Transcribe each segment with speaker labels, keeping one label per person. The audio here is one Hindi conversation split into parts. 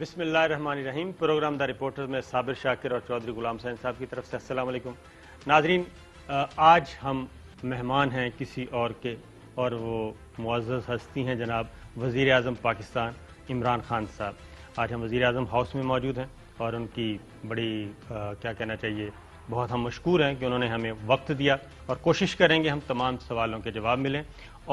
Speaker 1: रहीम प्रोग्राम द रिपोर्टर में साबिर शाकिर और चौधरी गुलाम सैन साहब की तरफ से असलम नाजरीन आज हम मेहमान हैं किसी और के और वो मुआज़ हस्ती हैं जनाब वज़ी अजम पाकिस्तान इमरान खान साहब आज हम वज़ी अजम हाउस में मौजूद हैं और उनकी बड़ी आ, क्या कहना चाहिए बहुत हम मशहूर हैं कि उन्होंने हमें वक्त दिया और कोशिश करेंगे हम तमाम सवालों के जवाब मिलें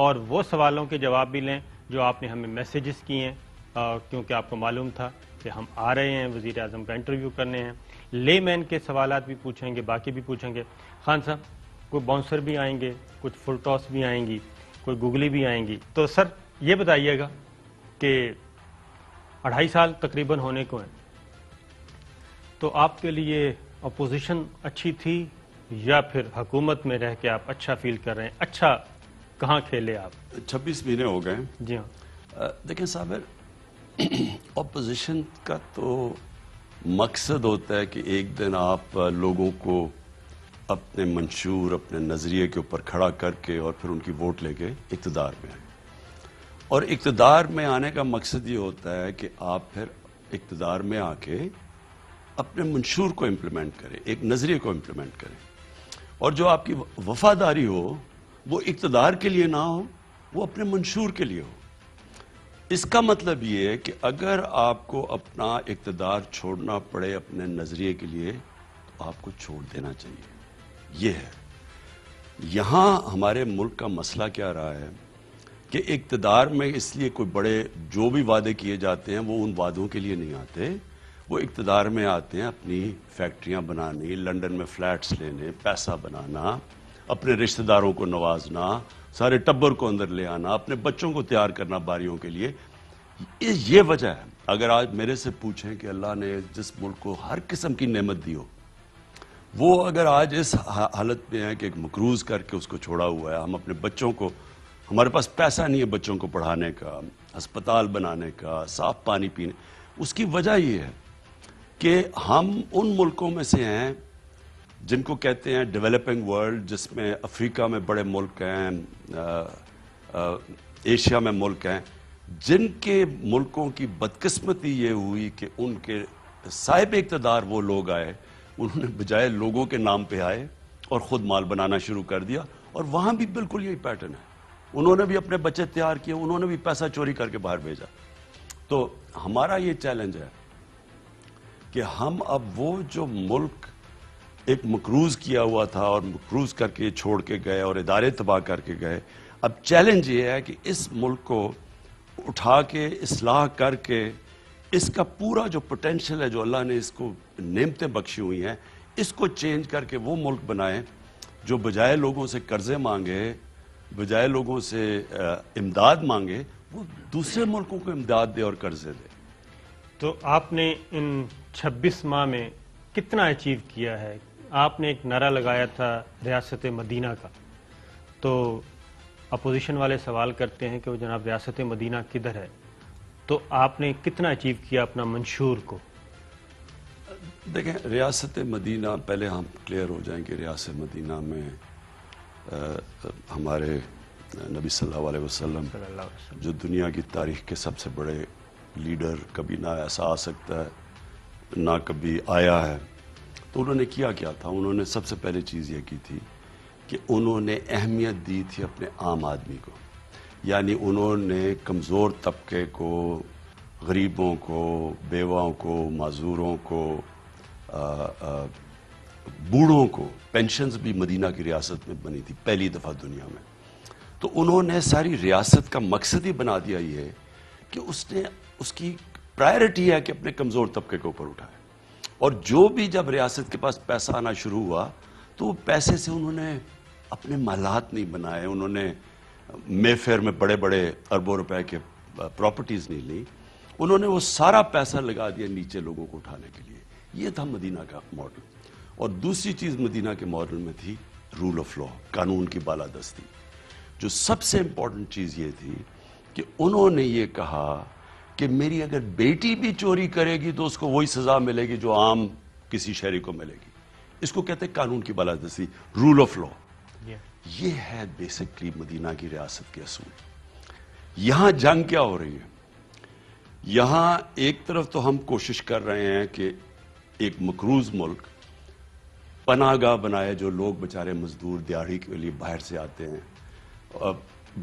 Speaker 1: और वो सवालों के जवाब भी लें जो आपने हमें मैसेजेस किए हैं क्योंकि आपको मालूम था कि हम आ रहे हैं वजीर अजम का इंटरव्यू करने हैं ले मैन के सवाल भी पूछेंगे बाकी भी पूछेंगे खान साहब कोई बाउंसर भी आएंगे कुछ फुल टॉस भी आएंगी कोई गुगली भी आएंगी तो सर ये बताइएगा कि अढ़ाई साल तकरीबन होने को हैं तो आपके लिए अपोजिशन अच्छी थी या फिर हुकूमत में रह के आप अच्छा फील कर रहे हैं अच्छा कहाँ खेले आप
Speaker 2: 26 महीने हो गए जी हाँ देखें साहब अपोजिशन का तो मकसद होता है कि एक दिन आप लोगों को अपने मंशूर अपने नज़रिए के ऊपर खड़ा करके और फिर उनकी वोट लेके इकतदार में आए और इकतदार में आने का मकसद ये होता है कि आप फिर इकतदार में आके अपने मंशूर को इम्प्लीमेंट करें एक नज़रिए को इम्प्लीमेंट करें और जो आपकी वफादारी हो वो इकतदार के लिए ना हो वो अपने मंशूर के लिए हो इसका मतलब ये है कि अगर आपको अपना इकतदार छोड़ना पड़े अपने नजरिए के लिए तो आपको छोड़ देना चाहिए ये है यहाँ हमारे मुल्क का मसला क्या रहा है कि इकतदार में इसलिए कोई बड़े जो भी वादे किए जाते हैं वो उन वादों के लिए नहीं आते वो इकतदार में आते हैं अपनी फैक्ट्रियाँ बनानी लंदन में फ्लैट्स लेने पैसा बनाना अपने रिश्तेदारों को नवाजना सारे टब्बर को अंदर ले आना अपने बच्चों को तैयार करना बारियों के लिए ये वजह है अगर आज मेरे से पूछें कि अल्लाह ने जिस मुल्क को हर किस्म की नेमत दी हो वो अगर आज इस हालत में है कि एक मकरूज करके उसको छोड़ा हुआ है हम अपने बच्चों को हमारे पास पैसा नहीं है बच्चों को पढ़ाने का अस्पताल बनाने का साफ पानी पीने उसकी वजह ये है कि हम उन मुल्कों में से हैं जिनको कहते हैं डेवलपिंग वर्ल्ड जिसमें अफ्रीका में बड़े मुल्क हैं एशिया में मुल्क हैं जिनके मुल्कों की बदकिस्मती ये हुई कि उनके साहिब इकतदार वो लोग आए उन्होंने बजाय लोगों के नाम पे आए और ख़ुद माल बनाना शुरू कर दिया और वहाँ भी बिल्कुल यही पैटर्न है उन्होंने भी अपने बच्चे तैयार किए उन्होंने भी पैसा चोरी करके बाहर भेजा तो हमारा ये चैलेंज है कि हम अब वो जो मुल्क एक मकरूज किया हुआ था और मकरूज करके छोड़ के गए और इदारे तबाह करके गए अब चैलेंज ये है कि इस मुल्क को उठा के इसलाह करके इसका पूरा जो पोटेंशल है जो अल्लाह ने इसको नेमतें बख्शी हुई हैं इसको चेंज करके वो मुल्क बनाए जो बजाय लोगों से कर्जे मांगे बजाय लोगों से इमदाद मांगे वो दूसरे मुल्कों को इमदाद दे और कर्जे दे
Speaker 1: तो आपने इन 26 माह में कितना अचीव किया है आपने एक नारा लगाया था रियासत मदीना का तो अपोजिशन वाले सवाल करते हैं कि वो जनाब रियासत मदीना किधर है तो आपने कितना अचीव किया अपना मंशूर को
Speaker 2: देखें रियासत मदीना पहले हम क्लियर हो जाएं कि रियासत मदीना में आ, हमारे नबी सल्लल्लाहु अलैहि वसल्लम जो दुनिया की तारीख के सबसे बड़े लीडर कभी ना ऐसा आ सकता है ना कभी आया है तो उन्होंने किया क्या था उन्होंने सबसे पहले चीज़ ये की थी कि उन्होंने अहमियत दी थी अपने आम आदमी को यानी उन्होंने कमज़ोर तबके को गरीबों को बेवाओं को मज़ूरों को बूढ़ों को पेंशन भी मदीना की रियासत में बनी थी पहली दफ़ा दुनिया में तो उन्होंने सारी रियासत का मकसद ही बना दिया ये कि उसने उसकी प्रायोरिटी है कि अपने कमज़ोर तबके के ऊपर उठाए और जो भी जब रियासत के पास पैसा आना शुरू हुआ तो पैसे से उन्होंने अपने मालात नहीं बनाए उन्होंने मेफेयर में बड़े बड़े अरबों रुपए के प्रॉपर्टीज़ नहीं ली उन्होंने वो सारा पैसा लगा दिया नीचे लोगों को उठाने के लिए ये था मदीना का मॉडल और दूसरी चीज़ मदीना के मॉडल में थी रूल ऑफ लॉ कानून की बालादस्ती जो सबसे इंपॉर्टेंट चीज़ ये थी कि उन्होंने ये कहा कि मेरी अगर बेटी भी चोरी करेगी तो उसको वही सजा मिलेगी जो आम किसी शहरी को मिलेगी इसको कहते हैं कानून की बालादस्ती रूल ऑफ लॉ ये है बेसिकली मदीना की रियासत के असूल यहां जंग क्या हो रही है यहां एक तरफ तो हम कोशिश कर रहे हैं कि एक मकरूज मुल्क पनागा बनाए जो लोग बेचारे मजदूर दिहाड़ी के लिए बाहर से आते हैं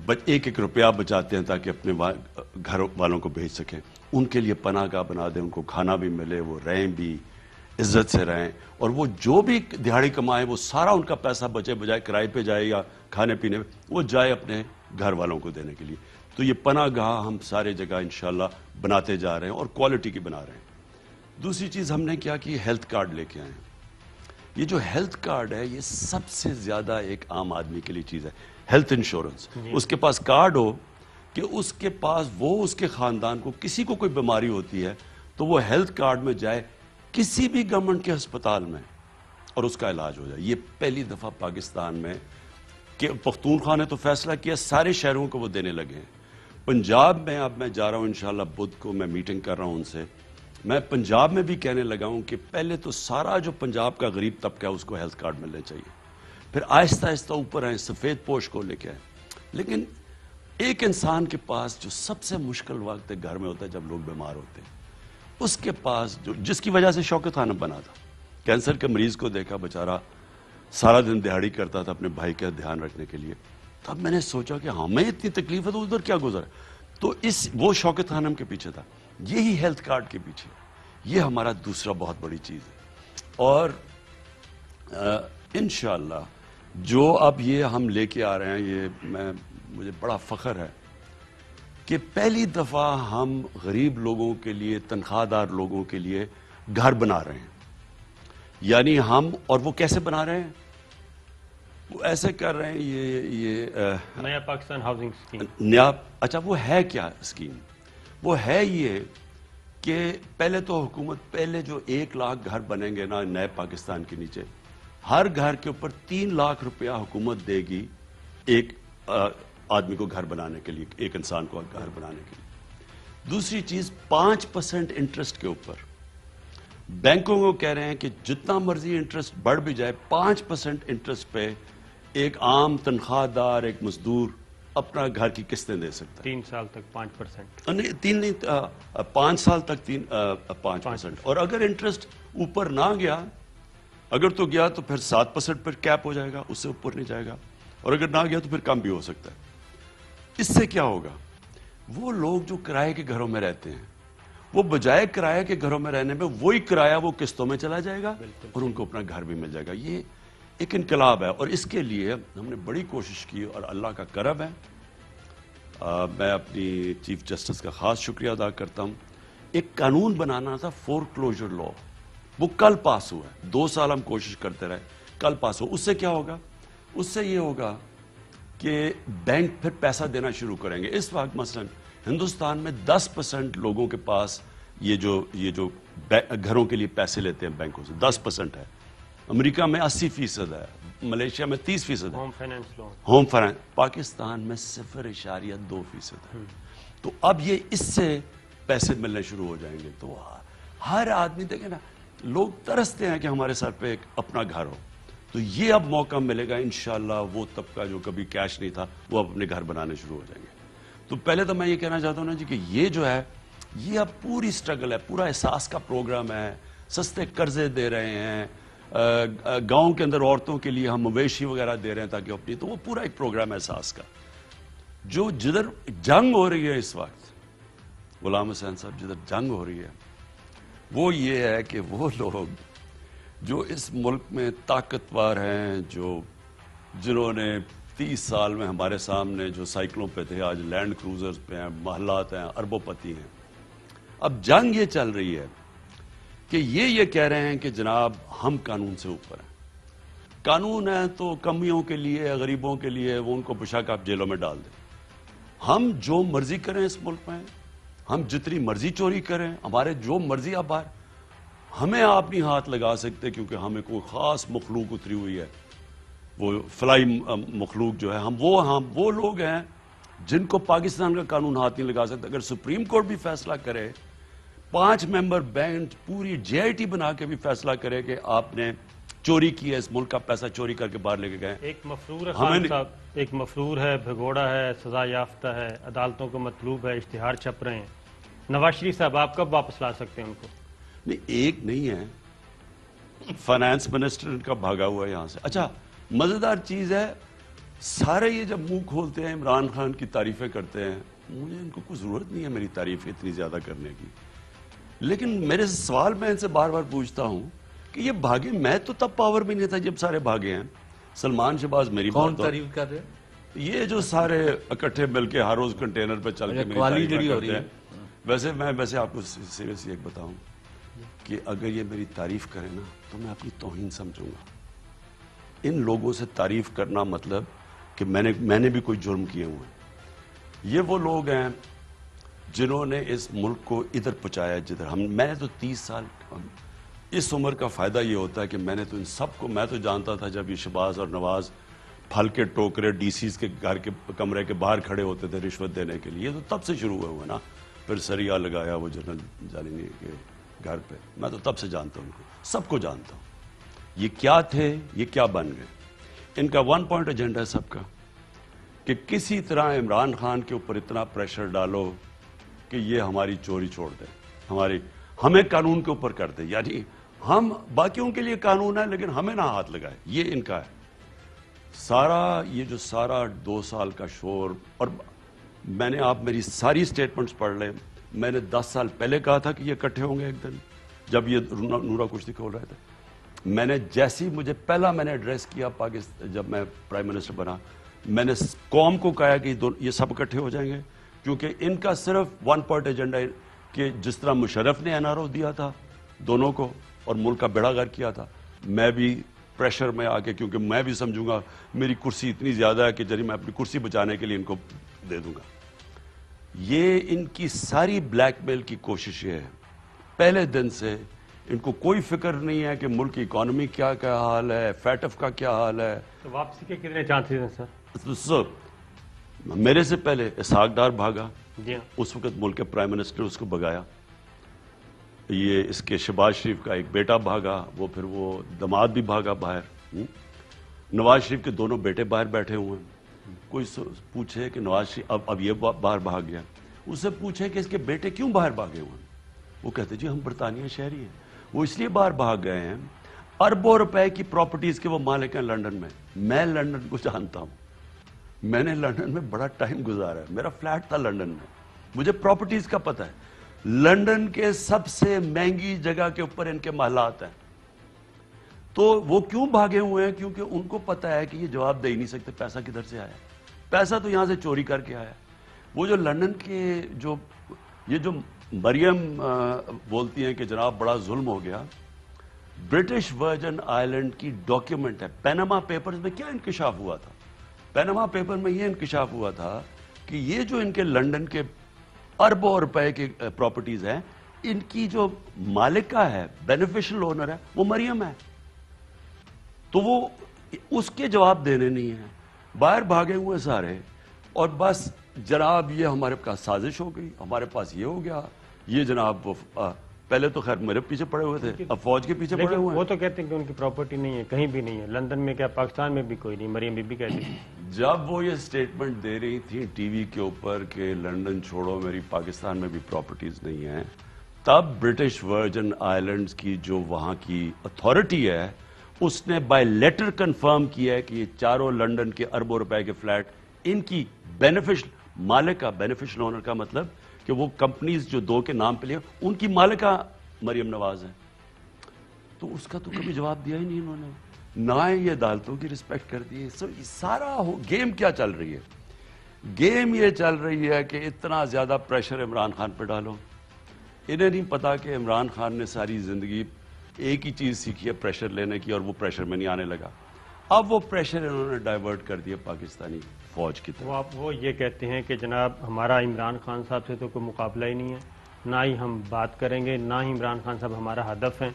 Speaker 2: बच एक एक रुपया बचाते हैं ताकि अपने वा, घर वालों को भेज सकें उनके लिए पनाह गाह बना दें उनको खाना भी मिले वो रहें भी इज्जत से रहें और वो जो भी दिहाड़ी कमाएं वो सारा उनका पैसा बचे बजाय किराए पे जाए या खाने पीने में वो जाए अपने घर वालों को देने के लिए तो ये पना गाह हम सारे जगह इन बनाते जा रहे हैं और क्वालिटी की बना रहे हैं दूसरी चीज़ हमने क्या कि हेल्थ कार्ड लेके आए हैं ये जो हेल्थ कार्ड है ये सबसे ज़्यादा एक आम आदमी के लिए चीज़ है हेल्थ इंश्योरेंस उसके पास कार्ड हो कि उसके पास वो उसके ख़ानदान को किसी को कोई बीमारी होती है तो वो हेल्थ कार्ड में जाए किसी भी गवर्नमेंट के अस्पताल में और उसका इलाज हो जाए ये पहली दफ़ा पाकिस्तान में कि पख्तूनख्वा ने तो फैसला किया सारे शहरों को वो देने लगे हैं पंजाब में अब मैं जा रहा हूँ इन बुध को मैं मीटिंग कर रहा हूँ उनसे मैं पंजाब में भी कहने लगा हूँ कि पहले तो सारा जो पंजाब का गरीब तबका है उसको हेल्थ कार्ड मिलने चाहिए फिर आहिस्ता आहिस्ता ऊपर आए सफ़ेद पोश को लेके आए लेकिन एक इंसान के पास जो सबसे मुश्किल वक्त घर में होता है जब लोग बीमार होते हैं उसके पास जो जिसकी वजह से शौकत खाना बना था कैंसर के मरीज को देखा बेचारा सारा दिन दिहाड़ी करता था अपने भाई का ध्यान रखने के लिए तब मैंने सोचा कि हमें हाँ, इतनी तकलीफ है तो उधर क्या गुजर तो इस वो शौकत खानम के पीछे था यही हेल्थ कार्ड के पीछे ये हमारा दूसरा बहुत बड़ी चीज़ है और इन जो अब ये हम लेके आ रहे हैं ये मैं मुझे बड़ा फ़ख्र है कि पहली दफ़ा हम गरीब लोगों के लिए तनख्वाहदार लोगों के लिए घर बना रहे हैं यानी हम और वो कैसे बना रहे हैं वो ऐसे कर रहे हैं ये ये आ,
Speaker 1: नया पाकिस्तान हाउसिंग स्कीम
Speaker 2: नया अच्छा वो है क्या स्कीम वो है ये कि पहले तो हुकूमत पहले जो एक लाख घर बनेंगे ना नए पाकिस्तान के नीचे हर घर के ऊपर तीन लाख रुपया हुकूमत देगी एक आदमी को घर बनाने के लिए एक इंसान को घर बनाने के लिए दूसरी चीज पांच परसेंट इंटरेस्ट के ऊपर बैंकों को कह रहे हैं कि जितना मर्जी इंटरेस्ट बढ़ भी जाए पांच परसेंट इंटरेस्ट पे एक आम तनख्वाहदार एक मजदूर अपना घर की किस्तें दे सकता है तीन साल तक पांच परसेंट नहीं तीन नहीं पांच साल तक तीन पांच परसेंट और अगर इंटरेस्ट ऊपर ना गया अगर तो गया तो फिर सात परसेंट पर कैप हो जाएगा उससे ऊपर नहीं जाएगा और अगर ना गया तो फिर कम भी हो सकता है इससे क्या होगा वो लोग जो किराए के घरों में रहते हैं वो बजाय किराए के घरों में रहने में वही किराया वो किस्तों में चला जाएगा और उनको अपना घर भी मिल जाएगा ये एक इनकलाब है और इसके लिए हमने बड़ी कोशिश की और अल्लाह का करब है आ, मैं अपनी चीफ जस्टिस का ख़ास शुक्रिया अदा करता हूँ एक कानून बनाना था फोर क्लोजर लॉ वो कल पास हुआ है दो साल हम कोशिश करते रहे कल पास हो उससे क्या होगा उससे ये होगा कि बैंक फिर पैसा देना शुरू करेंगे इस वक्त मसलन हिंदुस्तान में 10 परसेंट लोगों के पास ये जो ये जो घरों के लिए पैसे लेते हैं बैंकों से 10 परसेंट है अमेरिका में 80 फीसद है मलेशिया में 30 फीसद home finance home finance Pakistan में सिफर इशारिया दो फीसद है तो अब ये इससे पैसे मिलने शुरू हो जाएंगे तो हाँ, हर आदमी देखे ना लोग तरसते हैं कि हमारे सर पे एक अपना घर हो तो ये अब मौका मिलेगा इन वो तबका जो कभी कैश नहीं था वो अब अपने घर बनाने शुरू हो जाएंगे तो पहले तो मैं ये कहना चाहता हूँ ना जी कि ये जो है ये अब पूरी स्ट्रगल है पूरा एहसास का प्रोग्राम है सस्ते कर्जे दे रहे हैं गांव के अंदर औरतों के लिए हम मवेशी वगैरह दे रहे हैं ताकि अपनी तो वो पूरा एक प्रोग्राम है एहसास का जो जिधर जंग हो रही है इस वक्त गुलाम हुसैन साहब जिधर जंग हो रही है वो ये है कि वो लोग जो इस मुल्क में ताकतवर हैं जो जिन्होंने तीस साल में हमारे सामने जो साइकिलों पे थे आज लैंड क्रूजर्स पे हैं महलात हैं अरबोपति हैं अब जंग ये चल रही है कि ये ये कह रहे हैं कि जनाब हम कानून से ऊपर हैं कानून है तो कमियों के लिए गरीबों के लिए वो उनको पुशा आप जेलों में डाल दें हम जो मर्जी करें इस मुल्क में हम जितनी मर्जी चोरी करें हमारे जो मर्जी आप बाहर हमें आप नहीं हाथ लगा सकते क्योंकि हमें कोई ख़ास मखलूक उतरी हुई है वो फ्लाई मखलूक जो है हम वो हम वो लोग हैं जिनको पाकिस्तान का कानून हाथ नहीं लगा सकता अगर सुप्रीम कोर्ट भी फैसला करे पांच मेंबर बेंच पूरी टी बना के भी फैसला करे कि आपने चोरी की है इस मुल्क का पैसा चोरी करके बाहर लेके गए एक
Speaker 1: मफरूर है एक मफरूर है भगोड़ा है सजा याफ्ता है अदालतों को मतलूब है इश्तिहार छप रहे हैं नवाज शरीफ साहब आप कब वापस ला सकते हैं उनको
Speaker 2: नहीं एक नहीं है फाइनेंस मिनिस्टर इनका भागा हुआ है यहाँ से अच्छा मज़ेदार चीज़ है सारे ये जब मुंह खोलते हैं इमरान खान की तारीफें करते हैं मुझे इनको कोई ज़रूरत नहीं है मेरी तारीफ इतनी ज़्यादा करने की लेकिन मेरे सवाल मैं इनसे बार बार पूछता हूँ कि ये भागे मैं तो तब पावर में नहीं था जब सारे भागे हैं सलमान शहबाज मेरी कौन तो- तारीफ कर रहे हैं ये जो सारे इकट्ठे मिलके हर रोज कंटेनर पे चल के अच्छा, मेरी तारीफ हैं वैसे मैं वैसे आपको सीरियसली एक बताऊं कि अगर ये मेरी तारीफ करे ना तो मैं अपनी तोहिन समझूंगा इन लोगों से तारीफ करना मतलब कि मैंने मैंने भी कोई जुर्म किए हुए ये वो लोग हैं जिन्होंने इस मुल्क को इधर पहुँचाया जिधर हम मैंने तो तीस साल इस उम्र का फ़ायदा ये होता है कि मैंने तो इन सब को मैं तो जानता था जब ये शबाज और नवाज़ फल के टोकरे डीसीज के घर के कमरे के बाहर खड़े होते थे रिश्वत देने के लिए तो तब से शुरू हुआ हुआ ना फिर सरिया लगाया वो जनरल जालिनी के घर पे मैं तो तब से जानता हूँ सबको जानता हूँ ये क्या थे ये क्या बन गए इनका वन पॉइंट एजेंडा है सबका कि किसी तरह इमरान खान के ऊपर इतना प्रेशर डालो कि ये हमारी चोरी छोड़ दे हमारी हमें कानून के ऊपर कर दे यानी हम बाकी के लिए कानून है लेकिन हमें ना हाथ लगाए ये इनका है सारा ये जो सारा दो साल का शोर और मैंने आप मेरी सारी स्टेटमेंट्स पढ़ लें मैंने दस साल पहले कहा था कि ये इकट्ठे होंगे एक दिन जब ये नूरा कुश्ती खोल रहे थे मैंने जैसे ही मुझे पहला मैंने एड्रेस किया पाकिस्तान जब मैं प्राइम मिनिस्टर बना मैंने कौम को कहा कि ये सब इकट्ठे हो जाएंगे क्योंकि इनका सिर्फ वन पॉइंट एजेंडा कि जिस तरह मुशरफ ने एन दिया था दोनों को और मुल्क का बेड़ा गर किया था मैं भी प्रेशर में आके क्योंकि मैं भी समझूंगा मेरी कुर्सी इतनी ज़्यादा है कि जरिए मैं अपनी कुर्सी बचाने के लिए इनको दे दूंगा ये इनकी सारी ब्लैकमेल की कोशिश है पहले दिन से इनको कोई फिक्र नहीं है कि मुल्क की इकोनॉमी क्या क्या हाल है फैटफ का क्या हाल है तो वापसी के कितने चांसेस हैं सर तो सर मेरे से पहले इसहाकदार भागा हाँ। उस वक्त मुल्क के प्राइम मिनिस्टर उसको भगाया ये इसके शहबाज शरीफ का एक बेटा भागा वो फिर वो दमाद भी भागा बाहर हम्म। नवाज शरीफ के दोनों बेटे बाहर बैठे हुए हैं कोई पूछे कि नवाज शरीफ अब अब ये बाहर भाग गया उससे पूछे कि इसके बेटे क्यों बाहर भागे हुए वो कहते जी हम बरतानिया शहरी हैं वो इसलिए बाहर भाग गए हैं अरबों रुपए की प्रॉपर्टीज के वो मालिक हैं लंदन में मैं लंदन को जानता हूं मैंने लंदन में बड़ा टाइम गुजारा है मेरा फ्लैट था लंदन में मुझे प्रॉपर्टीज का पता है लंदन के सबसे महंगी जगह के ऊपर इनके महलात हैं तो वो क्यों भागे हुए हैं क्योंकि उनको पता है कि ये जवाब दे ही नहीं सकते पैसा किधर से आया पैसा तो यहाँ से चोरी करके आया वो जो लंदन के जो ये जो मरियम बोलती हैं कि जनाब बड़ा जुल्म हो गया ब्रिटिश वर्जन आइलैंड की डॉक्यूमेंट है पैनामा पेपर्स में क्या इंकशाफ हुआ था पैनामा पेपर में ये इंकशाफ हुआ था कि ये जो इनके लंदन के अरबों रुपए के प्रॉपर्टीज हैं इनकी जो मालिका है बेनिफिशियल ओनर है वो मरियम है तो वो उसके जवाब देने नहीं है बाहर भागे हुए सारे और बस जनाब ये हमारे पास साजिश हो गई हमारे पास ये हो गया ये जनाब आ, पहले तो खैर मेरे पीछे पड़े हुए थे अब फौज के पीछे पड़े हुए वो
Speaker 1: तो कहते हैं कि उनकी प्रॉपर्टी नहीं है कहीं भी नहीं है लंदन में क्या पाकिस्तान में भी कोई नहीं मरियम बीबी कहती
Speaker 2: जब वो ये स्टेटमेंट दे रही थी टीवी के ऊपर कि लंदन छोड़ो मेरी पाकिस्तान में भी प्रॉपर्टीज नहीं है तब ब्रिटिश वर्जन आईलैंड की जो वहां की अथॉरिटी है उसने बाय लेटर कंफर्म किया है कि ये चारों लंदन के अरबों रुपए के फ्लैट इनकी बेनिफिश मालिक का बेनिफिशियल ओनर का मतलब कि वो कंपनीज जो दो के नाम पे लिए उनकी मालिका मरियम नवाज है तो उसका तो कभी जवाब दिया ही नहीं इन्होंने ना ही अदालतों की रिस्पेक्ट कर दी है सो सारा हो गेम क्या चल रही है गेम ये चल रही है कि इतना ज़्यादा प्रेशर इमरान खान पर डालो इन्हें नहीं पता कि इमरान खान ने सारी ज़िंदगी एक ही चीज़ सीखी है प्रेशर लेने की और वो प्रेशर में नहीं आने लगा अब वो प्रेशर इन्होंने डाइवर्ट कर दिया पाकिस्तानी फौज की तरफ
Speaker 1: वो आप वो ये कहते हैं कि जनाब हमारा इमरान खान साहब से तो कोई मुकाबला ही नहीं है ना ही हम बात करेंगे ना ही इमरान खान साहब हमारा हदफ है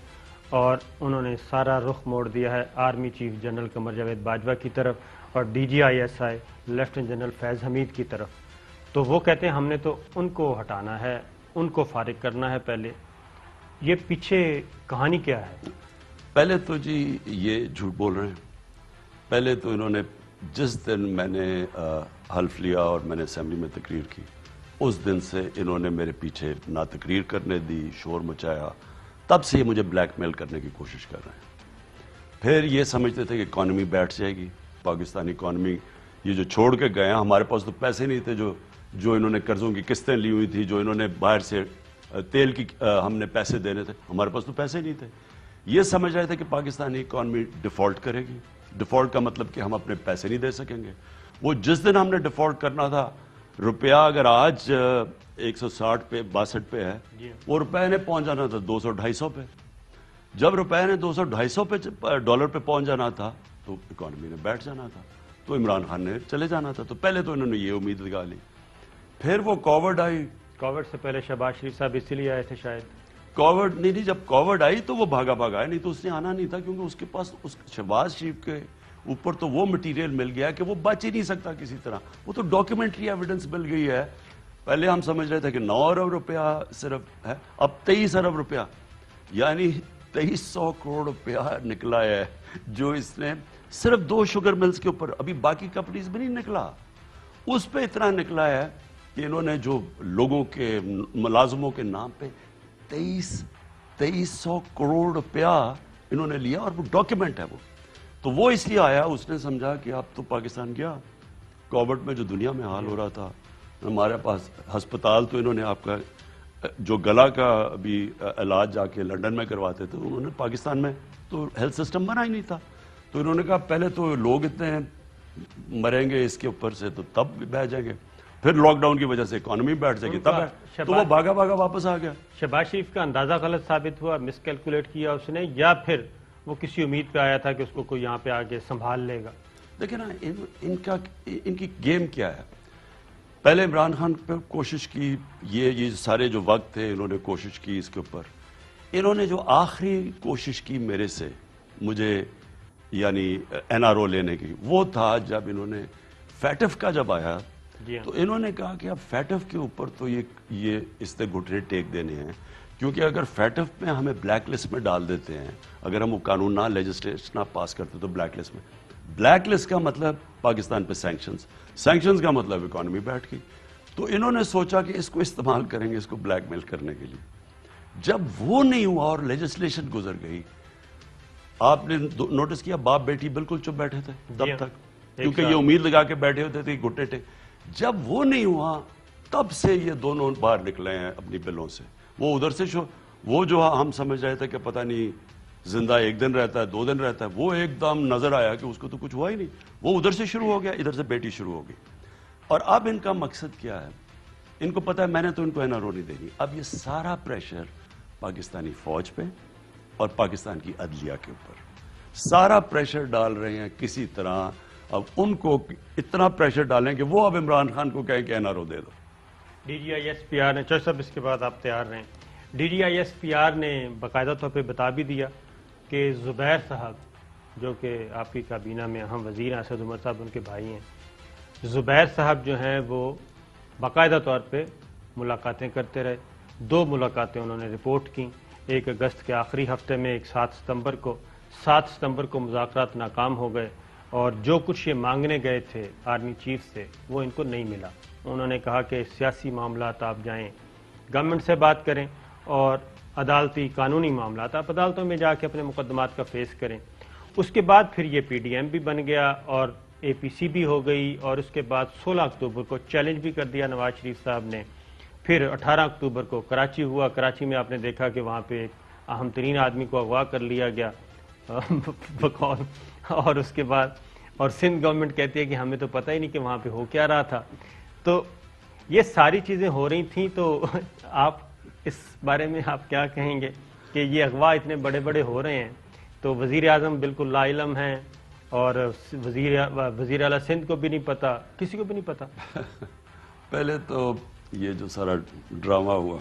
Speaker 1: और उन्होंने सारा रुख मोड़ दिया है army chief general Qamar Javed Bajwa की तरफ और D G I S I lieutenant general Faiz Hameed की तरफ तो वो कहते हैं हमने तो उनको हटाना है उनको फारिग करना है पहले ये पीछे कहानी क्या है
Speaker 2: पहले तो जी ये झूठ बोल रहे हैं पहले तो इन्होंने जिस दिन मैंने हल्फ लिया और मैंने असम्बली में तकरीर की उस दिन से इन्होंने मेरे पीछे ना तकरीर करने दी शोर मचाया तब से ये मुझे ब्लैकमेल करने की कोशिश कर रहे हैं फिर ये समझते थे कि इकॉनमी बैठ जाएगी पाकिस्तानी इकॉनमी ये जो छोड़ के गए हमारे पास तो पैसे नहीं थे जो जो इन्होंने कर्जों की किस्तें ली हुई थी जो इन्होंने बाहर से तेल की हमने पैसे देने थे हमारे पास तो पैसे नहीं थे ये समझ रहे थे कि पाकिस्तानी इकॉनमी डिफॉल्ट करेगी डिफॉल्ट का मतलब कि हम अपने पैसे नहीं दे सकेंगे वो जिस दिन हमने डिफॉल्ट करना था रुपया अगर आज 160 पे बासठ पे है वो रुपये ने पहुंच जाना था 200 250 पे जब रुपये ने 200 250 पे डॉलर पे पहुंच जाना था तो इकॉनमी ने बैठ जाना था तो इमरान खान ने चले जाना था तो पहले तो इन्होंने ये उम्मीद लगा ली फिर वो कॉवर्ड आई कोविड से पहले शहबाज शरीफ साहब इसीलिए आए थे शायद कोविड नहीं नहीं जब कोविड आई तो वो भागा भागा है नहीं तो उसने आना नहीं था क्योंकि उसके पास उस शहबाज शरीफ के ऊपर तो वो मटेरियल मिल गया कि वो बच ही नहीं सकता किसी तरह वो तो डॉक्यूमेंट्री एविडेंस मिल गई है पहले हम समझ रहे थे कि नौ अरब रुपया सिर्फ है अब तेईस अरब रुपया यानी तेईस सौ करोड़ रुपया निकला है जो इसने सिर्फ दो शुगर मिल्स के ऊपर अभी बाकी कंपनीज में नहीं निकला उस पर इतना निकला है कि इन्होंने जो लोगों के मुलाजमों के नाम पे तेईस तेईस सौ करोड़ रुपया इन्होंने लिया और वो डॉक्यूमेंट है वो तो वो इसलिए आया उसने समझा कि आप तो पाकिस्तान गया कोविड में जो दुनिया में हाल हो रहा था हमारे पास हस्पताल तो इन्होंने आपका जो गला का भी इलाज जाके लंदन में करवाते थे उन्होंने पाकिस्तान में तो हेल्थ सिस्टम बना ही नहीं था तो इन्होंने कहा पहले तो लोग इतने मरेंगे इसके ऊपर से तो तब बह जाएंगे फिर लॉकडाउन की वजह से इकोनॉमी बैठ जाएगी तब तो वो भागा भागा
Speaker 1: वापस आ गया शहबाज शरीफ का अंदाजा गलत साबित हुआ मिसकैलकुलेट किया उसने
Speaker 2: या फिर वो
Speaker 1: किसी उम्मीद पे आया था कि उसको कोई यहाँ पे आके संभाल लेगा
Speaker 2: देखिए ना इन, इनका इनकी गेम क्या है पहले इमरान खान पर कोशिश की ये ये सारे जो वक्त थे इन्होंने कोशिश की इसके ऊपर इन्होंने जो आखिरी कोशिश की मेरे से मुझे यानी एनआरओ लेने की वो था जब इन्होंने फैटफ का जब आया हाँ। तो इन्होंने कहा कि अब फैटफ के ऊपर तो ये ये इसने घुटने टेक देने हैं क्योंकि अगर फैटफ में हमें ब्लैक लिस्ट में डाल देते हैं अगर हम वो कानून ना लेजिस्लेशन ना पास करते तो ब्लैक लिस्ट में ब्लैक लिस्ट का मतलब पाकिस्तान पे सैंक्शंस सैंक्शंस का मतलब इकोनॉमी बैठ गई तो इन्होंने सोचा कि इसको इस्तेमाल करेंगे इसको ब्लैकमेल करने के लिए जब वो नहीं हुआ और लेजिस्लेशन गुजर गई आपने नोटिस किया बाप बेटी बिल्कुल चुप बैठे थे तब हाँ। तक क्योंकि ये उम्मीद लगा के बैठे होते थे घुटे टेक जब वो नहीं हुआ तब से ये दोनों बाहर निकले हैं अपनी बिलों से वो उधर से शो वो जो हम समझ रहे थे कि पता नहीं जिंदा एक दिन रहता है दो दिन रहता है वो एकदम नजर आया कि उसको तो कुछ हुआ ही नहीं वो उधर से शुरू हो गया इधर से बेटी शुरू हो गई और अब इनका मकसद क्या है इनको पता है मैंने तो इनको एन नहीं देनी अब ये सारा प्रेशर पाकिस्तानी फौज पे और पाकिस्तान की अदलिया के ऊपर सारा प्रेशर डाल रहे हैं किसी तरह अब उनको इतना प्रेशर डालें कि वो अब इमरान खान को कहें कि ओ दे दो
Speaker 1: D I S P R ने चौथ साहब इसके बाद आप तैयार रहें आर ने बाकायदा तौर पर बता भी दिया कि ज़ुबैर साहब जो कि आपकी काबीना में अहम वजीर हैं असद उमर साहब उनके भाई हैं ज़ुबैर साहब जो हैं वो बाकायदा तौर पर मुलाकातें करते रहे दो मुलाकातें उन्होंने रिपोर्ट की एक अगस्त के आखिरी हफ्ते में एक सात सितम्बर को सात सितम्बर को मुजाकर नाकाम हो गए और जो कुछ ये मांगने गए थे आर्मी चीफ से वो इनको नहीं मिला उन्होंने कहा कि सियासी मामला आप जाएं गवर्नमेंट से बात करें और अदालती कानूनी मामला आप अदालतों में जाके अपने मुकदमात का फेस करें उसके बाद फिर ये पीडीएम भी बन गया और एपीसी भी हो गई और उसके बाद 16 अक्टूबर को चैलेंज भी कर दिया नवाज शरीफ साहब ने फिर 18 अक्टूबर को कराची हुआ कराची में आपने देखा कि वहाँ पे एक अहम तरीन आदमी को अगवा कर लिया गया बकौल और उसके बाद और सिंध गवर्नमेंट कहती है कि हमें तो पता ही नहीं कि वहाँ पे हो क्या रहा था तो ये सारी चीज़ें हो रही थी तो आप इस बारे में आप क्या कहेंगे कि ये अगवा इतने बड़े बड़े हो रहे हैं तो वज़ी अजम बिल्कुल लाइलम हैं और वजीर वजीर अला सिंध को भी नहीं पता किसी को भी नहीं पता
Speaker 2: पहले तो ये जो सारा ड्रामा हुआ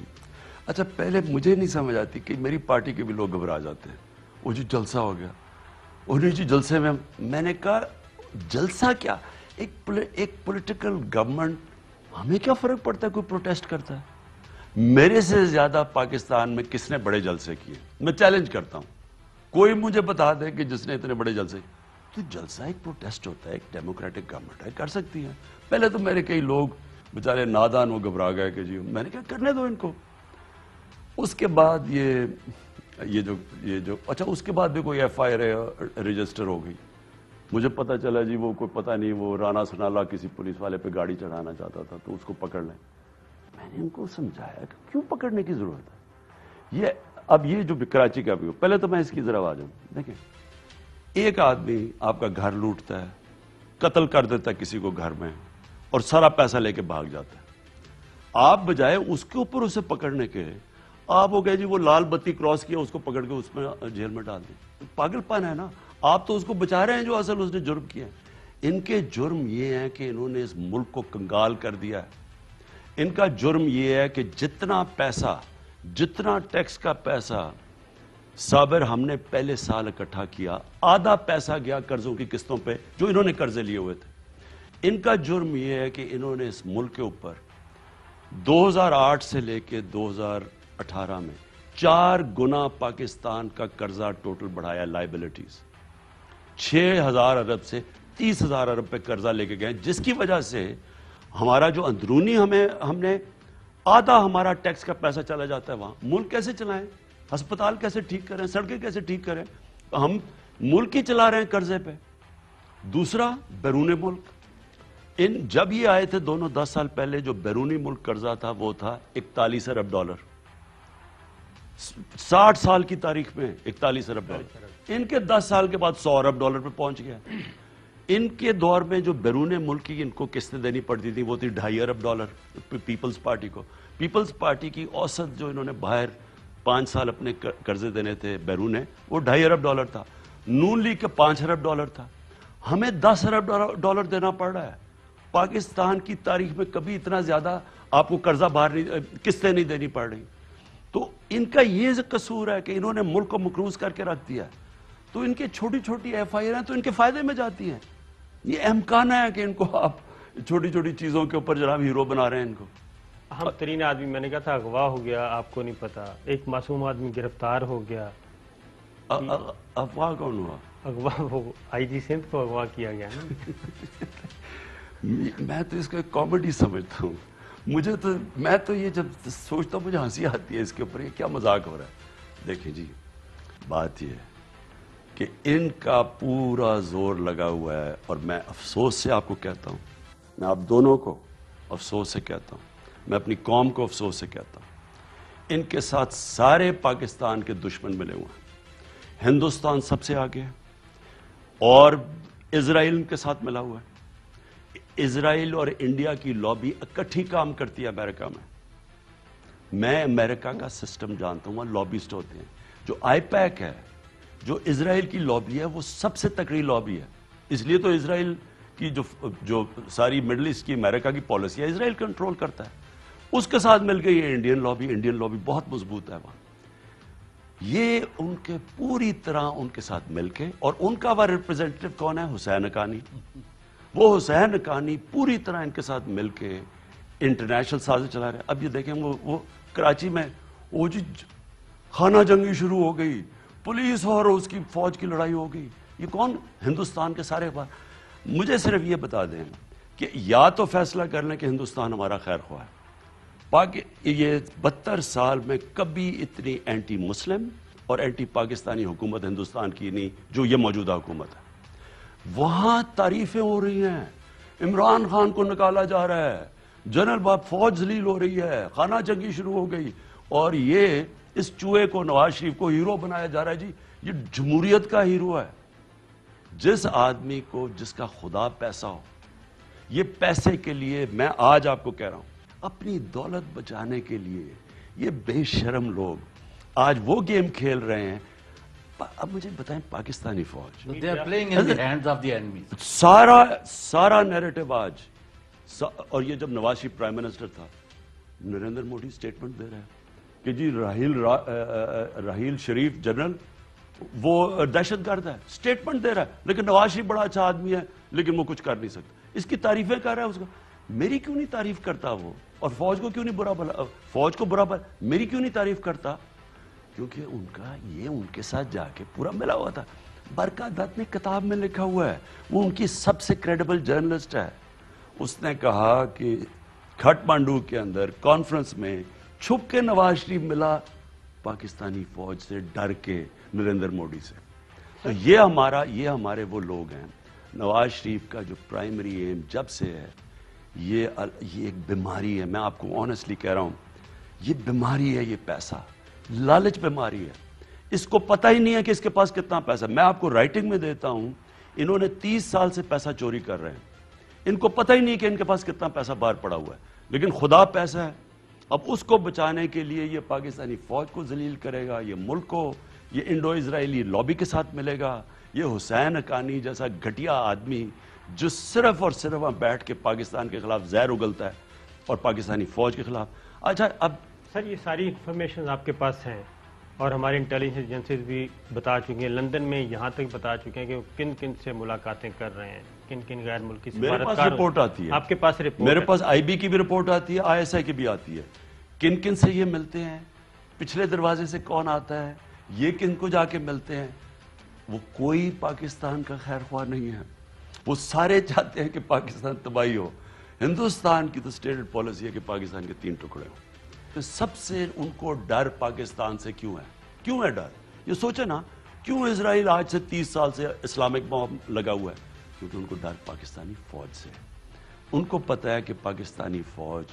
Speaker 2: अच्छा पहले मुझे नहीं समझ आती कि मेरी पार्टी के भी लोग घबरा जाते हैं वो जो जलसा हो गया उन्हीं जी जलसे में मैंने कहा जलसा क्या एक एक पॉलिटिकल गवर्नमेंट हमें क्या फ़र्क पड़ता है कोई प्रोटेस्ट करता है मेरे से ज़्यादा पाकिस्तान में किसने बड़े जलसे किए मैं चैलेंज करता हूं कोई मुझे बता दे कि जिसने इतने बड़े जलसे तो जलसा एक प्रोटेस्ट होता है एक डेमोक्रेटिक गवर्नमेंट है कर सकती है पहले तो मेरे कई लोग बेचारे नादान वो घबरा गए कि जी मैंने कहा करने दो इनको उसके बाद ये ये जो ये जो अच्छा उसके बाद भी कोई एफ आई रजिस्टर हो गई मुझे पता चला जी वो कोई पता नहीं वो राना सनाला किसी पुलिस वाले पे गाड़ी चढ़ाना चाहता था तो उसको पकड़ लें मैंने उनको समझाया कि क्यों पकड़ने की ज़रूरत है ये अब ये जो कराची का व्यू पहले तो मैं इसकी जरा आ जाऊं देखें एक आदमी आपका घर लूटता है कत्ल कर देता है किसी को घर में और सारा पैसा लेके भाग जाता है आप बजाय उसके ऊपर उसे पकड़ने के आप हो गए जी वो लाल बत्ती क्रॉस किया उसको पकड़ के उसमें जेल में डाल दी पागलपन है ना आप तो उसको बचा रहे हैं जो असल उसने जुर्म किया है इनके जुर्म ये है कि इन्होंने इस मुल्क को कंगाल कर दिया है इनका जुर्म ये है कि जितना पैसा जितना टैक्स का पैसा साबिर हमने पहले साल इकट्ठा किया आधा पैसा गया कर्जों की किस्तों पे जो इन्होंने कर्जे लिए हुए थे इनका जुर्म यह है कि इन्होंने इस मुल्क के ऊपर 2008 से लेके अठारह में चार गुना पाकिस्तान का कर्जा टोटल बढ़ाया लाइबिलिटीज छह हजार अरब से तीस हजार अरब पे कर्जा लेके गए जिसकी वजह से हमारा जो अंदरूनी हमें हमने आधा हमारा टैक्स का पैसा चला जाता है वहां मुल्क कैसे चलाएं अस्पताल कैसे ठीक करें सड़कें कैसे ठीक करें हम मुल्क ही चला रहे हैं कर्जे पे दूसरा बैरून मुल्क इन जब ये आए थे दोनों दस साल पहले जो बैरूनी मुल्क कर्जा था वो था इकतालीस अरब डॉलर साठ साल की तारीख में इकतालीस अरब डॉलर इनके दस साल के बाद सौ अरब डॉलर पे पहुंच गया इनके दौर में जो बैरून मुल्क की इनको किस्तें देनी पड़ती थी वो थी ढाई अरब डॉलर पीपल्स पार्टी को पीपल्स पार्टी की औसत जो इन्होंने बाहर पाँच साल अपने कर्जे देने थे बैरून वो ढाई अरब डॉलर था नून लीग का पाँच अरब डॉलर था हमें दस अरब डॉलर देना पड़ रहा है पाकिस्तान की तारीख में कभी इतना ज़्यादा आपको कर्जा बाहर नहीं किस्तें नहीं देनी पड़ रही इनका ये कसूर है कि इन्होंने मुल्क को मकरूज करके रख दिया तो इनके छोटी छोटी एफ आई आर तो इनके फायदे में जाती हैं ये अहमकान है कि इनको आप छोटी छोटी चीज़ों के ऊपर जरा हीरो बना रहे हैं इनको हम तरीन आदमी मैंने कहा था अगवा हो गया
Speaker 1: आपको नहीं पता एक मासूम आदमी गिरफ्तार हो गया अफवाह कौन हुआ अगवा वो आई जी सिंध को अगवा किया गया ना
Speaker 2: मैं तो इसको कॉमेडी समझता हूँ मुझे तो मैं तो ये जब सोचता हूँ मुझे हंसी आती है इसके ऊपर ये क्या मजाक हो रहा है देखिए जी बात ये है कि इनका पूरा जोर लगा हुआ है और मैं अफसोस से आपको कहता हूँ मैं आप दोनों को अफसोस से कहता हूँ मैं अपनी कौम को अफसोस से कहता हूँ इनके साथ सारे पाकिस्तान के दुश्मन मिले हुए हैं हिंदुस्तान सबसे आगे है और इसराइल के साथ मिला हुआ है इसराइल और इंडिया की लॉबी इकट्ठी काम करती है अमेरिका में मैं अमेरिका का सिस्टम जानता हूं लॉबिस्ट होते हैं जो आईपैक है जो इसराइल की लॉबी है वो सबसे तकड़ी लॉबी है इसलिए तो इसराइल की जो जो सारी मिडल ईस्ट की अमेरिका की पॉलिसी है इसराइल कंट्रोल करता है उसके साथ मिल गई ये इंडियन लॉबी इंडियन लॉबी बहुत मजबूत है वहां ये उनके पूरी तरह उनके साथ मिलके और उनका वह रिप्रेजेंटेटिव कौन है हुसैन अकानी वो हुसैन कहानी पूरी तरह इनके साथ मिलके इंटरनेशनल साजिश चला रहे अब ये देखें वो वो कराची में वो जी खाना जंगी शुरू हो गई पुलिस और उसकी फौज की लड़ाई हो गई ये कौन हिंदुस्तान के सारे अखबार मुझे सिर्फ ये बता दें कि या तो फैसला कर लें कि हिंदुस्तान हमारा खैर हुआ है बाकी ये बहत्तर साल में कभी इतनी एंटी मुस्लिम और एंटी पाकिस्तानी हुकूमत हिंदुस्तान की नहीं जो ये मौजूदा हुकूमत है वहां तारीफें हो रही हैं इमरान खान को निकाला जा रहा है जनरल बाब फौज लील हो रही है खाना जंगी शुरू हो गई और ये इस चूहे को नवाज शरीफ को हीरो बनाया जा रहा है जी ये जमहूरियत का हीरो है जिस आदमी को जिसका खुदा पैसा हो ये पैसे के लिए मैं आज आपको कह रहा हूं अपनी दौलत बचाने के लिए ये बेशरम लोग आज वो गेम खेल रहे हैं अब मुझे बताएं पाकिस्तानी फौज सारा सारा नैरेटिव आज सा, और ये जब नवाज प्राइम मिनिस्टर था नरेंद्र मोदी स्टेटमेंट दे रहा है कि जी राहील रा, राहील शरीफ जनरल वो दहशत गर्द है स्टेटमेंट दे रहा है लेकिन नवाज शरीफ बड़ा अच्छा आदमी है लेकिन वो कुछ कर नहीं सकता इसकी तारीफें कर रहा है उसका मेरी क्यों नहीं तारीफ करता वो और फौज को क्यों नहीं बुरा भला फौज को बुरा भला मेरी क्यों नहीं तारीफ करता क्योंकि उनका ये उनके साथ जाके पूरा मिला हुआ था बरका दत्त ने किताब में लिखा हुआ है वो उनकी सबसे क्रेडिबल जर्नलिस्ट है उसने कहा कि खटमांडू के अंदर कॉन्फ्रेंस में छुप के नवाज शरीफ मिला पाकिस्तानी फौज से डर के नरेंद्र मोदी से तो ये हमारा ये हमारे वो लोग हैं नवाज शरीफ का जो प्राइमरी एम जब से है ये ये एक बीमारी है मैं आपको ऑनेस्टली कह रहा हूँ ये बीमारी है ये पैसा लालच पे मारी है इसको पता ही नहीं है कि इसके पास कितना पैसा मैं आपको राइटिंग में देता हूं इन्होंने तीस साल से पैसा चोरी कर रहे हैं इनको पता ही नहीं कि इनके पास कितना पैसा बाहर पड़ा हुआ है लेकिन खुदा पैसा है अब उसको बचाने के लिए ये पाकिस्तानी फ़ौज को जलील करेगा ये मुल्क को ये इंडो इसराइली लॉबी के साथ मिलेगा ये हुसैन अकानी जैसा घटिया आदमी जो सिर्फ और सिर्फ वहाँ बैठ के पाकिस्तान के खिलाफ जहर उगलता है और पाकिस्तानी फ़ौज के खिलाफ अच्छा अब सर ये सारी
Speaker 1: इन्फॉर्मेशन आपके पास हैं और हमारे इंटेलिजेंस एजेंसीज भी बता चुकी हैं लंदन में यहाँ तक बता चुके हैं कि वो किन किन से मुलाकातें कर रहे हैं किन किन गैर मुल्की मेरे पास रिपोर्ट आती है आपके पास रिपोर्ट मेरे पास आईबी
Speaker 2: की भी रिपोर्ट आती है आईएसआई की भी आती है किन किन से ये मिलते हैं पिछले दरवाजे से कौन आता है ये किन को जाके मिलते हैं वो कोई पाकिस्तान का खैर ख्वाह नहीं है वो सारे चाहते हैं कि पाकिस्तान तबाही हो हिंदुस्तान की तो स्टेटेड पॉलिसी है कि पाकिस्तान के तीन टुकड़े हों तो सबसे उनको डर पाकिस्तान से क्यों है क्यों है डर ये सोचे ना क्यों इसराइल आज से तीस साल से इस्लामिक बॉम्ब लगा हुआ है क्योंकि उनको डर पाकिस्तानी फौज से है उनको पता है कि पाकिस्तानी फौज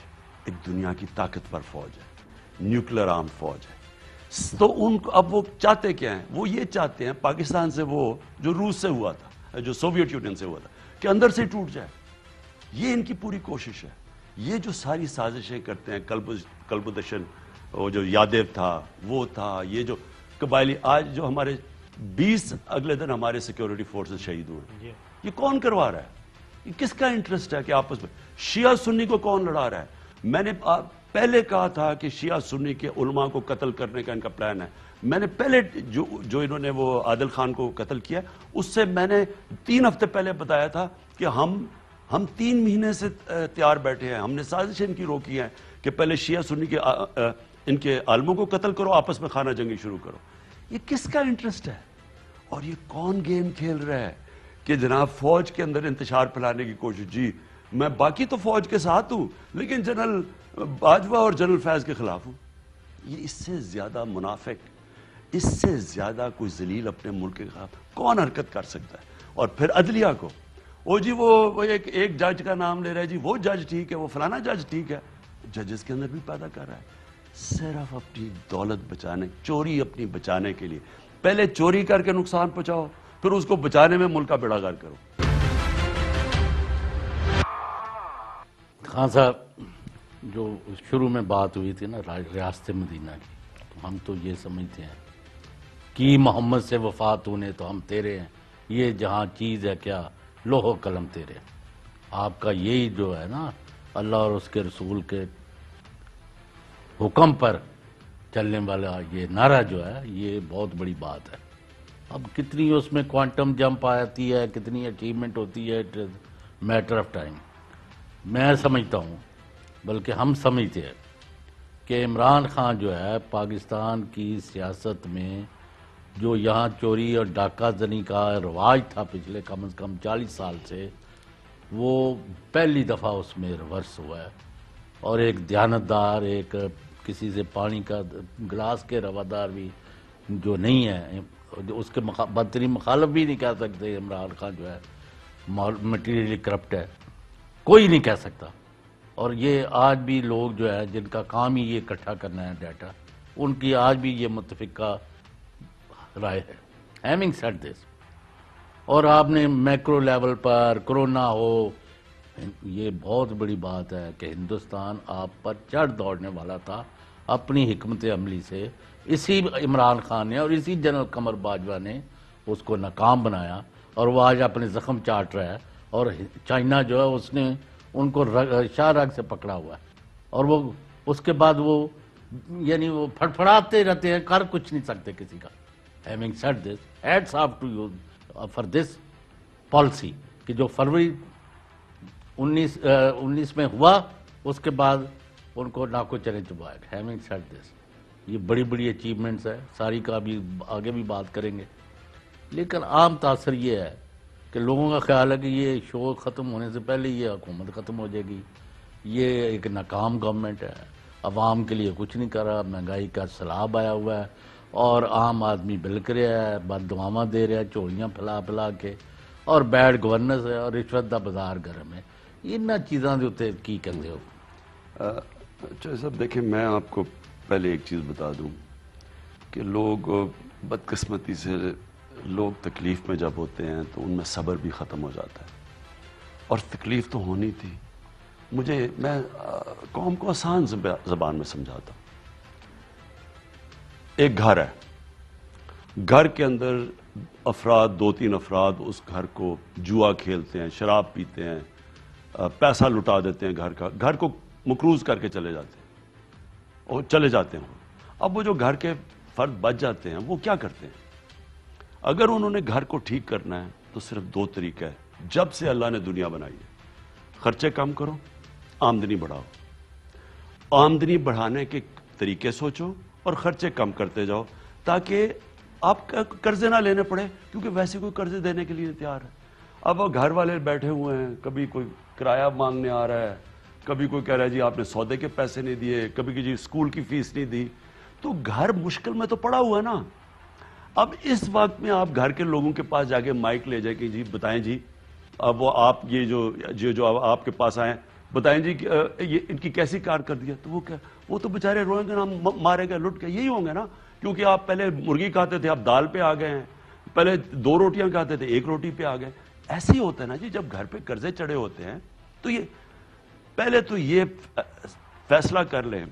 Speaker 2: एक दुनिया की ताकतवर फौज है न्यूक्लियर आर्म फौज है तो उनको अब वो चाहते क्या हैं वो ये चाहते हैं पाकिस्तान से वो जो रूस से हुआ था जो सोवियत यूनियन से हुआ था कि अंदर से टूट जाए ये इनकी पूरी कोशिश है ये जो सारी साजिशें करते हैं कल्ब कलबुदशन वो जो यादव था वो था ये जो कबायली आज जो हमारे 20 अगले दिन हमारे सिक्योरिटी फोर्सेस शहीद हुए ये कौन करवा रहा है ये किसका इंटरेस्ट है कि आपस में शिया सुन्नी को कौन लड़ा रहा है मैंने पहले कहा था कि शिया सुन्नी के उलमा को कत्ल करने का इनका प्लान है मैंने पहले जो जो इन्होंने वो आदिल खान को कत्ल किया उससे मैंने तीन हफ्ते पहले बताया था कि हम हम तीन महीने से तैयार बैठे हैं हमने साजिश इनकी रोकी है कि पहले शिया सुनी के इनके आलमों को कत्ल करो आपस में खाना जंगी शुरू करो ये किसका इंटरेस्ट है और ये कौन गेम खेल रहा है कि जनाब फौज के अंदर इंतजार फैलाने की कोशिश जी मैं बाकी तो फौज के साथ हूँ लेकिन जनरल बाजवा और जनरल फैज के खिलाफ हूँ ये इससे ज़्यादा मुनाफिक इससे ज़्यादा कोई जलील अपने मुल्क के खिलाफ कौन हरकत कर सकता है और फिर अदलिया को वो जी वो, वो एक, एक जज का नाम ले रहे जी वो जज ठीक है वो फलाना जज ठीक है जजेस के अंदर भी पैदा कर रहा है सिर्फ अपनी दौलत बचाने चोरी अपनी बचाने के लिए पहले चोरी करके नुकसान पहुंचाओ फिर उसको बचाने में मुल्क का बेड़ागार करो
Speaker 3: खान साहब जो शुरू में बात हुई थी ना रियासत मदीना की तो हम तो ये समझते हैं कि मोहम्मद से वफात होने तो हम तेरे हैं ये जहाँ चीज़ है क्या लोहो कलम तेरे आपका यही जो है ना अल्लाह और उसके रसूल के हुक्म पर चलने वाला ये नारा जो है ये बहुत बड़ी बात है अब कितनी उसमें क्वांटम जंप जाती है कितनी अचीवमेंट होती है it is matter of time मैं समझता हूँ बल्कि हम समझते हैं कि इमरान खान जो है पाकिस्तान की सियासत में जो यहाँ चोरी और डाका जनी का रवाज था पिछले कम से कम चालीस साल से वो पहली दफ़ा उसमें रिवर्स हुआ है और एक ध्यानदार एक किसी से पानी का गिलास के रवादार भी जो नहीं है उसके मखा, बदतरी मुखालफ भी नहीं कह सकते इमरान खान जो है मटीरियली करप्ट है कोई नहीं कह सकता और ये आज भी लोग जो है जिनका काम ही ये इकट्ठा करना है डाटा उनकी आज भी ये मुतफिका राय है हैविंग सेट दिस और आपने मैक्रो लेवल पर कोरोना हो ये बहुत बड़ी बात है कि हिंदुस्तान आप पर चढ़ दौड़ने वाला था अपनी हमत अमली से इसी इमरान खान ने और इसी जनरल कमर बाजवा ने उसको नाकाम बनाया और वह आज अपने ज़ख्म चाट रहा है और चाइना जो है उसने उनको शाह से पकड़ा हुआ है और वो उसके बाद वो यानी वो फड़फड़ाते रहते हैं कर कुछ नहीं सकते किसी का having set this heads of to you for this policy कि जो फरवरी 19 19 uh, में हुआ उसके बाद उनको ना कोई चैलेंज हुआ हैविंग सेट दिस ये बड़ी बड़ी अचीवमेंट्स है सारी का भी आगे भी बात करेंगे लेकिन आम तासर ये है कि लोगों का ख्याल है कि ये शो ख़त्म होने से पहले ये हुकूमत ख़त्म हो जाएगी ये एक नाकाम गवर्नमेंट है अवाम के लिए कुछ नहीं कर रहा महंगाई का सलाब आया हुआ है और आम आदमी बिलक रहा है बदवाव दे रहा झोलियाँ फैला फैला के और बैड गवर्नेंस है और रिश्वत का बाजार गर्म है इन्होंने चीज़ों के
Speaker 2: उत्ते की कहते हो अच्छा साहब देखें मैं आपको पहले एक चीज़ बता दूँ कि लोग बदकस्मती से लोग तकलीफ़ में जब होते हैं तो उनमें सब्र भी ख़त्म हो जाता है और तकलीफ़ तो होनी थी मुझे मैं कौम को आसान ज़बान में समझाता हूँ एक घर है घर के अंदर अफराद दो तीन अफराद उस घर को जुआ खेलते हैं शराब पीते हैं पैसा लुटा देते हैं घर का घर को मकरूज करके चले जाते हैं और चले जाते हैं अब वो जो घर के फर्द बच जाते हैं वो क्या करते हैं अगर उन्होंने घर को ठीक करना है तो सिर्फ दो तरीका है जब से अल्लाह ने दुनिया बनाई है खर्चे कम करो आमदनी बढ़ाओ आमदनी बढ़ाने के तरीके सोचो और खर्चे कम करते जाओ ताकि आप कर्जे ना लेने पड़े क्योंकि वैसे कोई कर्जे देने के लिए तैयार है अब घर वाले बैठे हुए हैं कभी कोई किराया मांगने आ रहा है कभी कोई कह रहा है जी आपने सौदे के पैसे नहीं दिए कभी किसी स्कूल की फीस नहीं दी तो घर मुश्किल में तो पड़ा हुआ है ना अब इस वक्त में आप घर के लोगों के पास जाके माइक ले जाके जी बताएं जी अब वो आप ये जो जो जो आपके पास आए बताएं जी ये इनकी कैसी कार कर दिया तो वो क्या वो तो बेचारे रोएंगे ना मारे गए लुट के यही होंगे ना क्योंकि आप पहले मुर्गी खाते थे आप दाल पे आ गए हैं पहले दो रोटियां खाते थे एक रोटी पे आ गए ऐसे ही होता है ना जी जब घर पे कर्जे चढ़े होते हैं तो ये पहले तो ये फैसला कर लें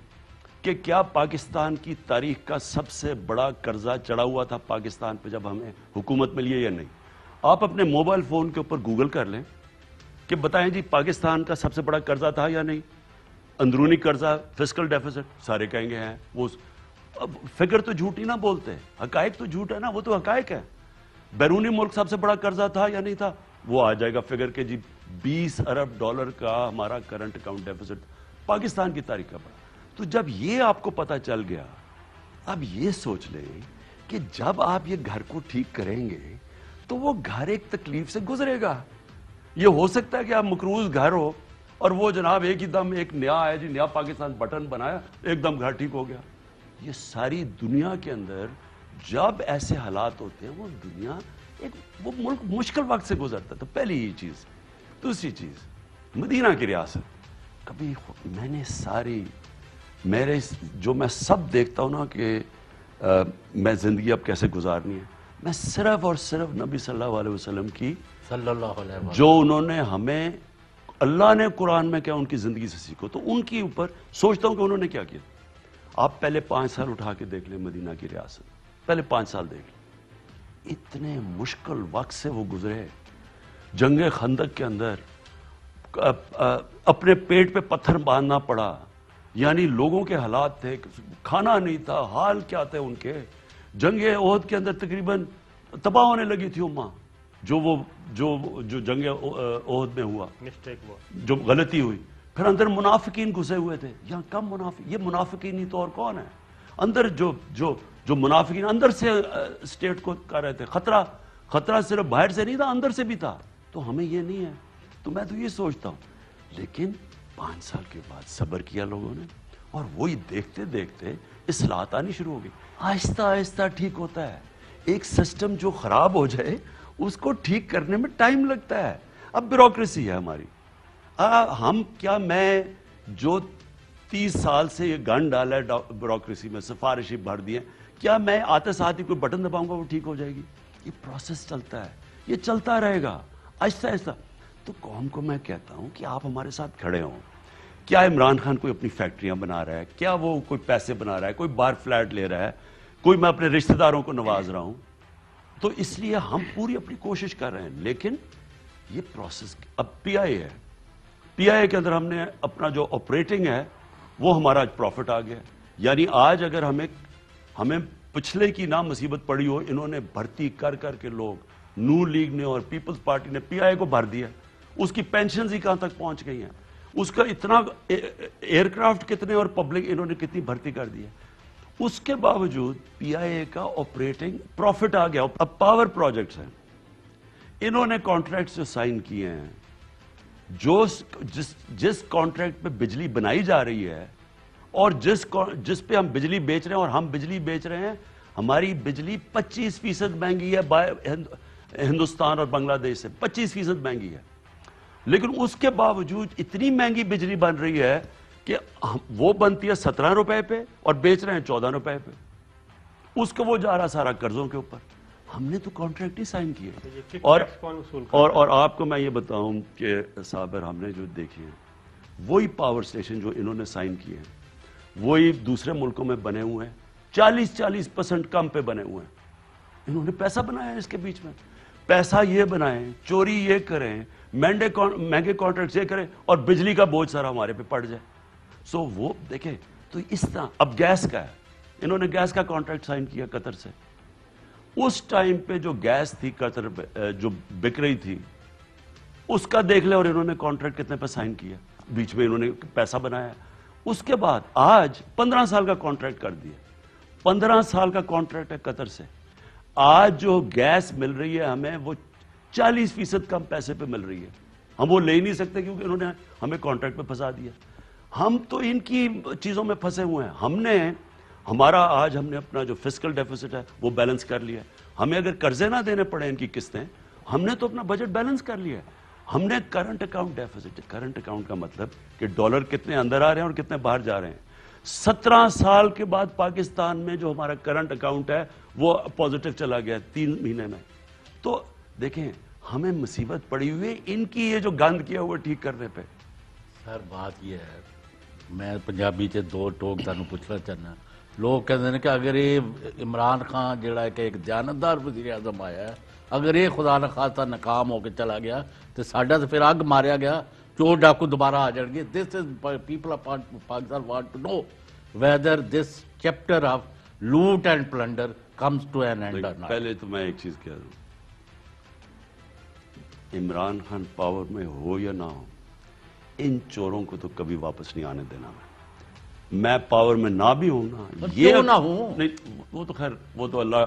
Speaker 2: कि क्या पाकिस्तान की तारीख का सबसे बड़ा कर्जा चढ़ा हुआ था पाकिस्तान पे जब हमें हुकूमत मिली है या नहीं आप अपने मोबाइल फ़ोन के ऊपर गूगल कर लें कि बताएं जी पाकिस्तान का सबसे बड़ा कर्जा था या नहीं अंदरूनी कर्जा फिजिकल डेफिसिट सारे कहेंगे हैं वो अब फिक्र तो झूठ ही ना बोलते हकायक तो झूठ है ना वो तो हकायक है बैरूनी मुल्क सबसे बड़ा कर्जा था या नहीं था वो आ जाएगा फिगर के जी 20 अरब डॉलर का हमारा करंट अकाउंट डेफिसिट पाकिस्तान की तारीख का बड़ा तो जब ये आपको पता चल गया अब ये सोच लें कि जब आप ये घर को ठीक करेंगे तो वो घर एक तकलीफ से गुजरेगा ये हो सकता है कि आप मकरूज घर हो और वो जनाब एक ही दम एक नया आया जी नया पाकिस्तान बटन बनाया एकदम घर ठीक हो गया ये सारी दुनिया के अंदर जब ऐसे हालात होते हैं वो दुनिया एक वो मुल्क मुश्किल वक्त से गुजरता तो पहली ही चीज़ दूसरी चीज़ मदीना की रियासत कभी मैंने सारी मेरे जो मैं सब देखता हूँ ना कि आ, मैं ज़िंदगी अब कैसे गुजारनी है मैं सिर्फ और सिर्फ नबी सल्लल्लाहु अलैहि वसल्लम की जो उन्होंने हमें अल्लाह ने कुरान में क्या उनकी ज़िंदगी से सीखो तो उनके ऊपर सोचता हूँ कि उन्होंने क्या किया आप पहले पांच साल उठा के देख ले मदीना की रियासत पहले पांच साल देख ले इतने मुश्किल वक्त से वो गुजरे जंगे खंदक के अंदर अपने पेट पे पत्थर बांधना पड़ा यानी लोगों के हालात थे खाना नहीं था हाल क्या थे उनके जंग ओहद के अंदर तकरीबन तबाह होने लगी थी उम्मा जो वो जो जो जंग ओहद में हुआ
Speaker 1: मिस्टेक हुआ जो
Speaker 2: गलती हुई फिर अंदर मुनाफिकीन घुसे हुए थे यहाँ कम मुनाफिक ये मुनाफिकीन ही तो और कौन है अंदर जो जो जो मुनाफिकीन अंदर से आ, स्टेट को कर रहे थे खतरा खतरा सिर्फ बाहर से नहीं था अंदर से भी था तो हमें ये नहीं है तो मैं तो ये सोचता हूँ लेकिन पाँच साल के बाद सब्र किया लोगों ने और वही देखते देखते इसलाहत आनी शुरू हो गई आहिस्ता आहिस्ता ठीक होता है एक सिस्टम जो ख़राब हो जाए उसको ठीक करने में टाइम लगता है अब ब्यूरोक्रेसी है हमारी आ, हम क्या मैं जो तीस साल से ये गन डाला है ब्यूरोक्रेसी में सिफारिशें भर दिए क्या मैं आते साथ ही कोई बटन दबाऊंगा वो ठीक हो जाएगी ये प्रोसेस चलता है ये चलता रहेगा ऐसा ऐसा तो कौम को मैं कहता हूँ कि आप हमारे साथ खड़े हों क्या इमरान खान कोई अपनी फैक्ट्रियां बना रहा है क्या वो कोई पैसे बना रहा है कोई बार फ्लैट ले रहा है कोई मैं अपने रिश्तेदारों को नवाज रहा हूँ तो इसलिए हम पूरी अपनी कोशिश कर रहे हैं लेकिन ये प्रोसेस अब आई है आई के अंदर हमने अपना जो ऑपरेटिंग है वो हमारा आज प्रॉफिट आ गया यानी आज अगर हमें हमें पिछले की ना मुसीबत पड़ी हो इन्होंने भर्ती कर कर के लोग नू लीग ने और पीपल्स पार्टी ने पीआई को भर दिया उसकी पेंशन ही कहां तक पहुंच गई हैं उसका इतना एयरक्राफ्ट कितने और पब्लिक इन्होंने कितनी भर्ती कर दी है उसके बावजूद पीआईए का ऑपरेटिंग प्रॉफिट आ गया अब पावर प्रोजेक्ट्स हैं इन्होंने कॉन्ट्रैक्ट जो साइन किए हैं जो जिस जिस कॉन्ट्रैक्ट पे बिजली बनाई जा रही है और जिस जिस पे हम बिजली बेच रहे हैं और हम बिजली बेच रहे हैं हमारी बिजली 25 फीसद महंगी है हिंदुस्तान और बांग्लादेश से 25 फीसद महंगी है लेकिन उसके बावजूद इतनी महंगी बिजली बन रही है कि वो बनती है सत्रह रुपए पे और बेच रहे हैं चौदह रुपए पे उसको वो जा रहा सारा कर्जों के ऊपर हमने तो कॉन्ट्रैक्ट ही साइन किया तो और और और आपको मैं ये बताऊं कि साबर हमने जो देखे हैं वही पावर स्टेशन जो इन्होंने साइन किए हैं वही दूसरे मुल्कों में बने हुए हैं चालीस चालीस परसेंट कम पे बने हुए हैं इन्होंने पैसा बनाया इसके बीच में पैसा ये बनाए चोरी ये करें महंगे महंगे कॉन्ट्रैक्ट ये करें और बिजली का बोझ सारा हमारे पे पड़ जाए सो वो देखें तो इस तरह अब गैस का है इन्होंने गैस का कॉन्ट्रैक्ट साइन किया कतर से उस टाइम पे जो गैस थी कतर जो बिक रही थी उसका देख ले और इन्होंने कॉन्ट्रैक्ट कितने पे साइन किया बीच में इन्होंने पैसा बनाया उसके बाद आज पंद्रह साल का कॉन्ट्रैक्ट कर दिया पंद्रह साल का कॉन्ट्रैक्ट है कतर से आज जो गैस मिल रही है हमें वो चालीस फीसद कम पैसे पे मिल रही है हम वो ले नहीं सकते क्योंकि उन्होंने हमें कॉन्ट्रैक्ट पे फंसा दिया हम तो इनकी चीज़ों में फंसे हुए हैं हमने हमारा आज हमने अपना जो फिजिकल डेफिसिट है वो बैलेंस कर लिया हमें अगर कर्जे ना देने पड़े इनकी किस्तें हमने तो अपना बजट बैलेंस कर लिया हमने current account deficit current account का मतलब कि डॉलर कितने अंदर आ रहे हैं और कितने बाहर जा रहे हैं सत्रह साल के बाद पाकिस्तान में जो हमारा करंट अकाउंट है वो पॉजिटिव चला गया तीन महीने में तो देखें हमें मुसीबत पड़ी हुई है इनकी ये जो गंद किया हुआ ठीक करने पे
Speaker 3: सर बात ये है मैं पंजाबी दो टोक तू पुछना चाहना लोग कहते हैं कि अगर ये इमरान खान जोड़ा एक जानतदार वजीर आजम आया है अगर ये खुदा न खासा नाकाम होकर चला गया तो साढ़ा तो फिर अग मारिया गया चोर डाकू दोबारा आ जाएंगे this is people Pakistan want to know whether this chapter of
Speaker 2: loot and plunder comes to an end पहले तो मैं एक चीज कह दू इमरान खान पावर में हो या ना हो इन चोरों को तो कभी वापस नहीं आने देना मैं मैं पावर में ना भी हूं ना ये ना हूं नहीं वो तो खैर वो तो अल्लाह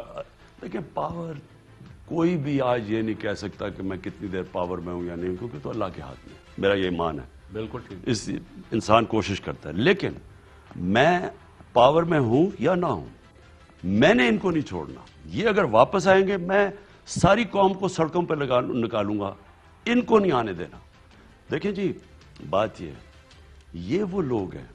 Speaker 2: देखिए पावर कोई भी आज ये नहीं कह सकता कि मैं कितनी देर पावर में हूं या नहीं क्योंकि तो अल्लाह के हाथ में मेरा ये ईमान है बिल्कुल ठीक इस इंसान कोशिश करता है लेकिन मैं पावर में हूं या ना हूं मैंने इनको नहीं छोड़ना ये अगर वापस आएंगे मैं सारी कौम को सड़कों पर निकालूंगा इनको नहीं आने देना देखिए जी बात ये ये वो लोग हैं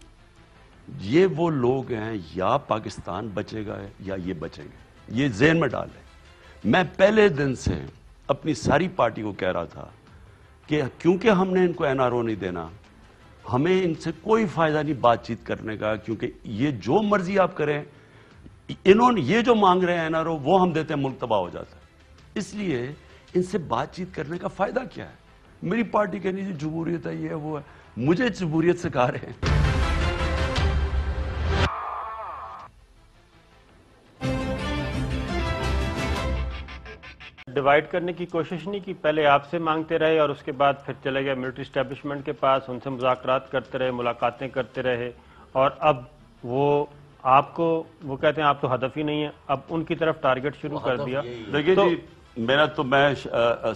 Speaker 2: ये वो लोग हैं या पाकिस्तान बचेगा या ये बचेंगे ये जेन में डाल है मैं पहले दिन से अपनी सारी पार्टी को कह रहा था कि क्योंकि हमने इनको एनआरओ नहीं देना हमें इनसे कोई फायदा नहीं बातचीत करने का क्योंकि ये जो मर्जी आप करें इन्होंने ये जो मांग रहे हैं एनआरओ वो हम देते हैं मुल्क तबाह हो जाता है इसलिए इनसे बातचीत करने का फायदा क्या है मेरी पार्टी कहनी जी जमहूरियत है ये वो है मुझे जमहूरियत से कहा रहे
Speaker 1: डिवाइड करने की कोशिश नहीं की पहले आपसे मांगते रहे और उसके बाद फिर चले गए मिलिट्री स्टैब्लिशमेंट के पास उनसे मुजाकरात करते रहे मुलाकातें करते रहे और अब वो आपको वो कहते हैं आप तो हदफ ही नहीं है अब उनकी तरफ टारगेट शुरू कर दिया देखिए तो, जी
Speaker 2: मेरा तो मैं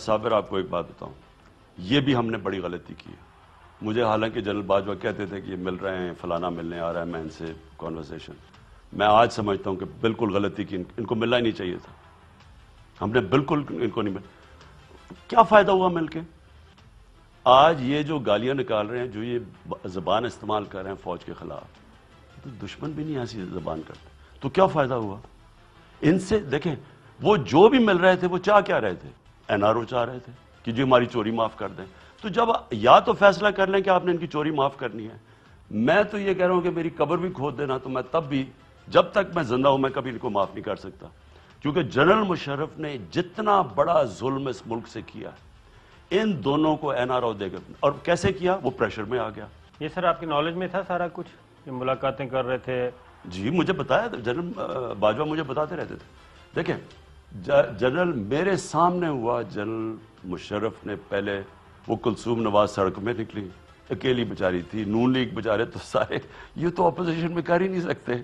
Speaker 2: साबिर आपको एक बात बताऊं ये भी हमने बड़ी गलती की है मुझे हालांकि जनरल बाजवा कहते थे कि ये मिल रहे हैं फलाना मिलने आ रहा है मैं इनसे कॉन्वर्सेशन मैं आज समझता हूँ कि बिल्कुल गलती की इनको मिलना ही नहीं चाहिए था हमने बिल्कुल इनको नहीं मिल क्या फ़ायदा हुआ मिल आज ये जो गालियाँ निकाल रहे हैं जो ये ज़बान इस्तेमाल कर रहे हैं फ़ौज के ख़िलाफ़ तो दुश्मन भी नहीं ऐसी ज़बान करते तो क्या फ़ायदा हुआ इनसे देखें वो जो भी मिल रहे थे वो चाह क्या रहे थे एनआरओ चाह रहे थे कि जी हमारी चोरी माफ़ कर दें तो जब या तो फैसला कर लें कि आपने इनकी चोरी माफ़ करनी है मैं तो ये कह रहा हूं कि मेरी कबर भी खोद देना तो मैं तब भी जब तक मैं जिंदा हूं मैं कभी इनको माफ़ नहीं कर सकता क्योंकि जनरल मुशर्रफ ने जितना बड़ा जुल्म इस मुल्क से किया इन दोनों को एन आर ओ देगा और कैसे किया वो प्रेशर में आ गया ये सर आपकी नॉलेज में था सारा कुछ ये मुलाकातें कर रहे थे जी मुझे बताया जनरल बाजवा मुझे बताते रहते थे देखें जनरल मेरे सामने हुआ जनरल मुशरफ ने पहले वो कुलसूम नवाज सड़क में निकली अकेली बेचारी थी नून लीग बेचारे तो सारे ये तो अपोजिशन में कर ही नहीं सकते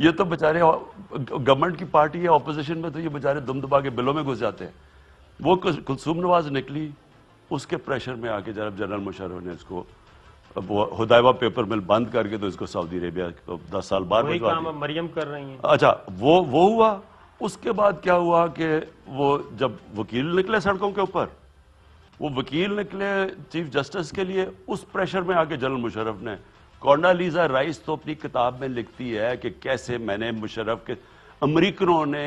Speaker 2: ये तो बेचारे गवर्नमेंट की पार्टी है अपोजिशन में तो ये बेचारे दुम दबा के बिलों में घुस जाते हैं वो कुलसूम नवाज निकली उसके प्रेशर में आके जब जनरल मुशरफ ने इसको हदायबा पेपर मिल बंद करके तो इसको सऊदी अरेबिया दस साल बाद मरियम कर रही है अच्छा वो वो हुआ उसके बाद क्या हुआ कि वो जब वकील निकले सड़कों के ऊपर वो वकील निकले चीफ जस्टिस के लिए उस प्रेशर में आके जनरल मुशरफ ने लीजा राइस तो अपनी किताब में लिखती है कि कैसे मैंने मुशरफ के अमरीकनों ने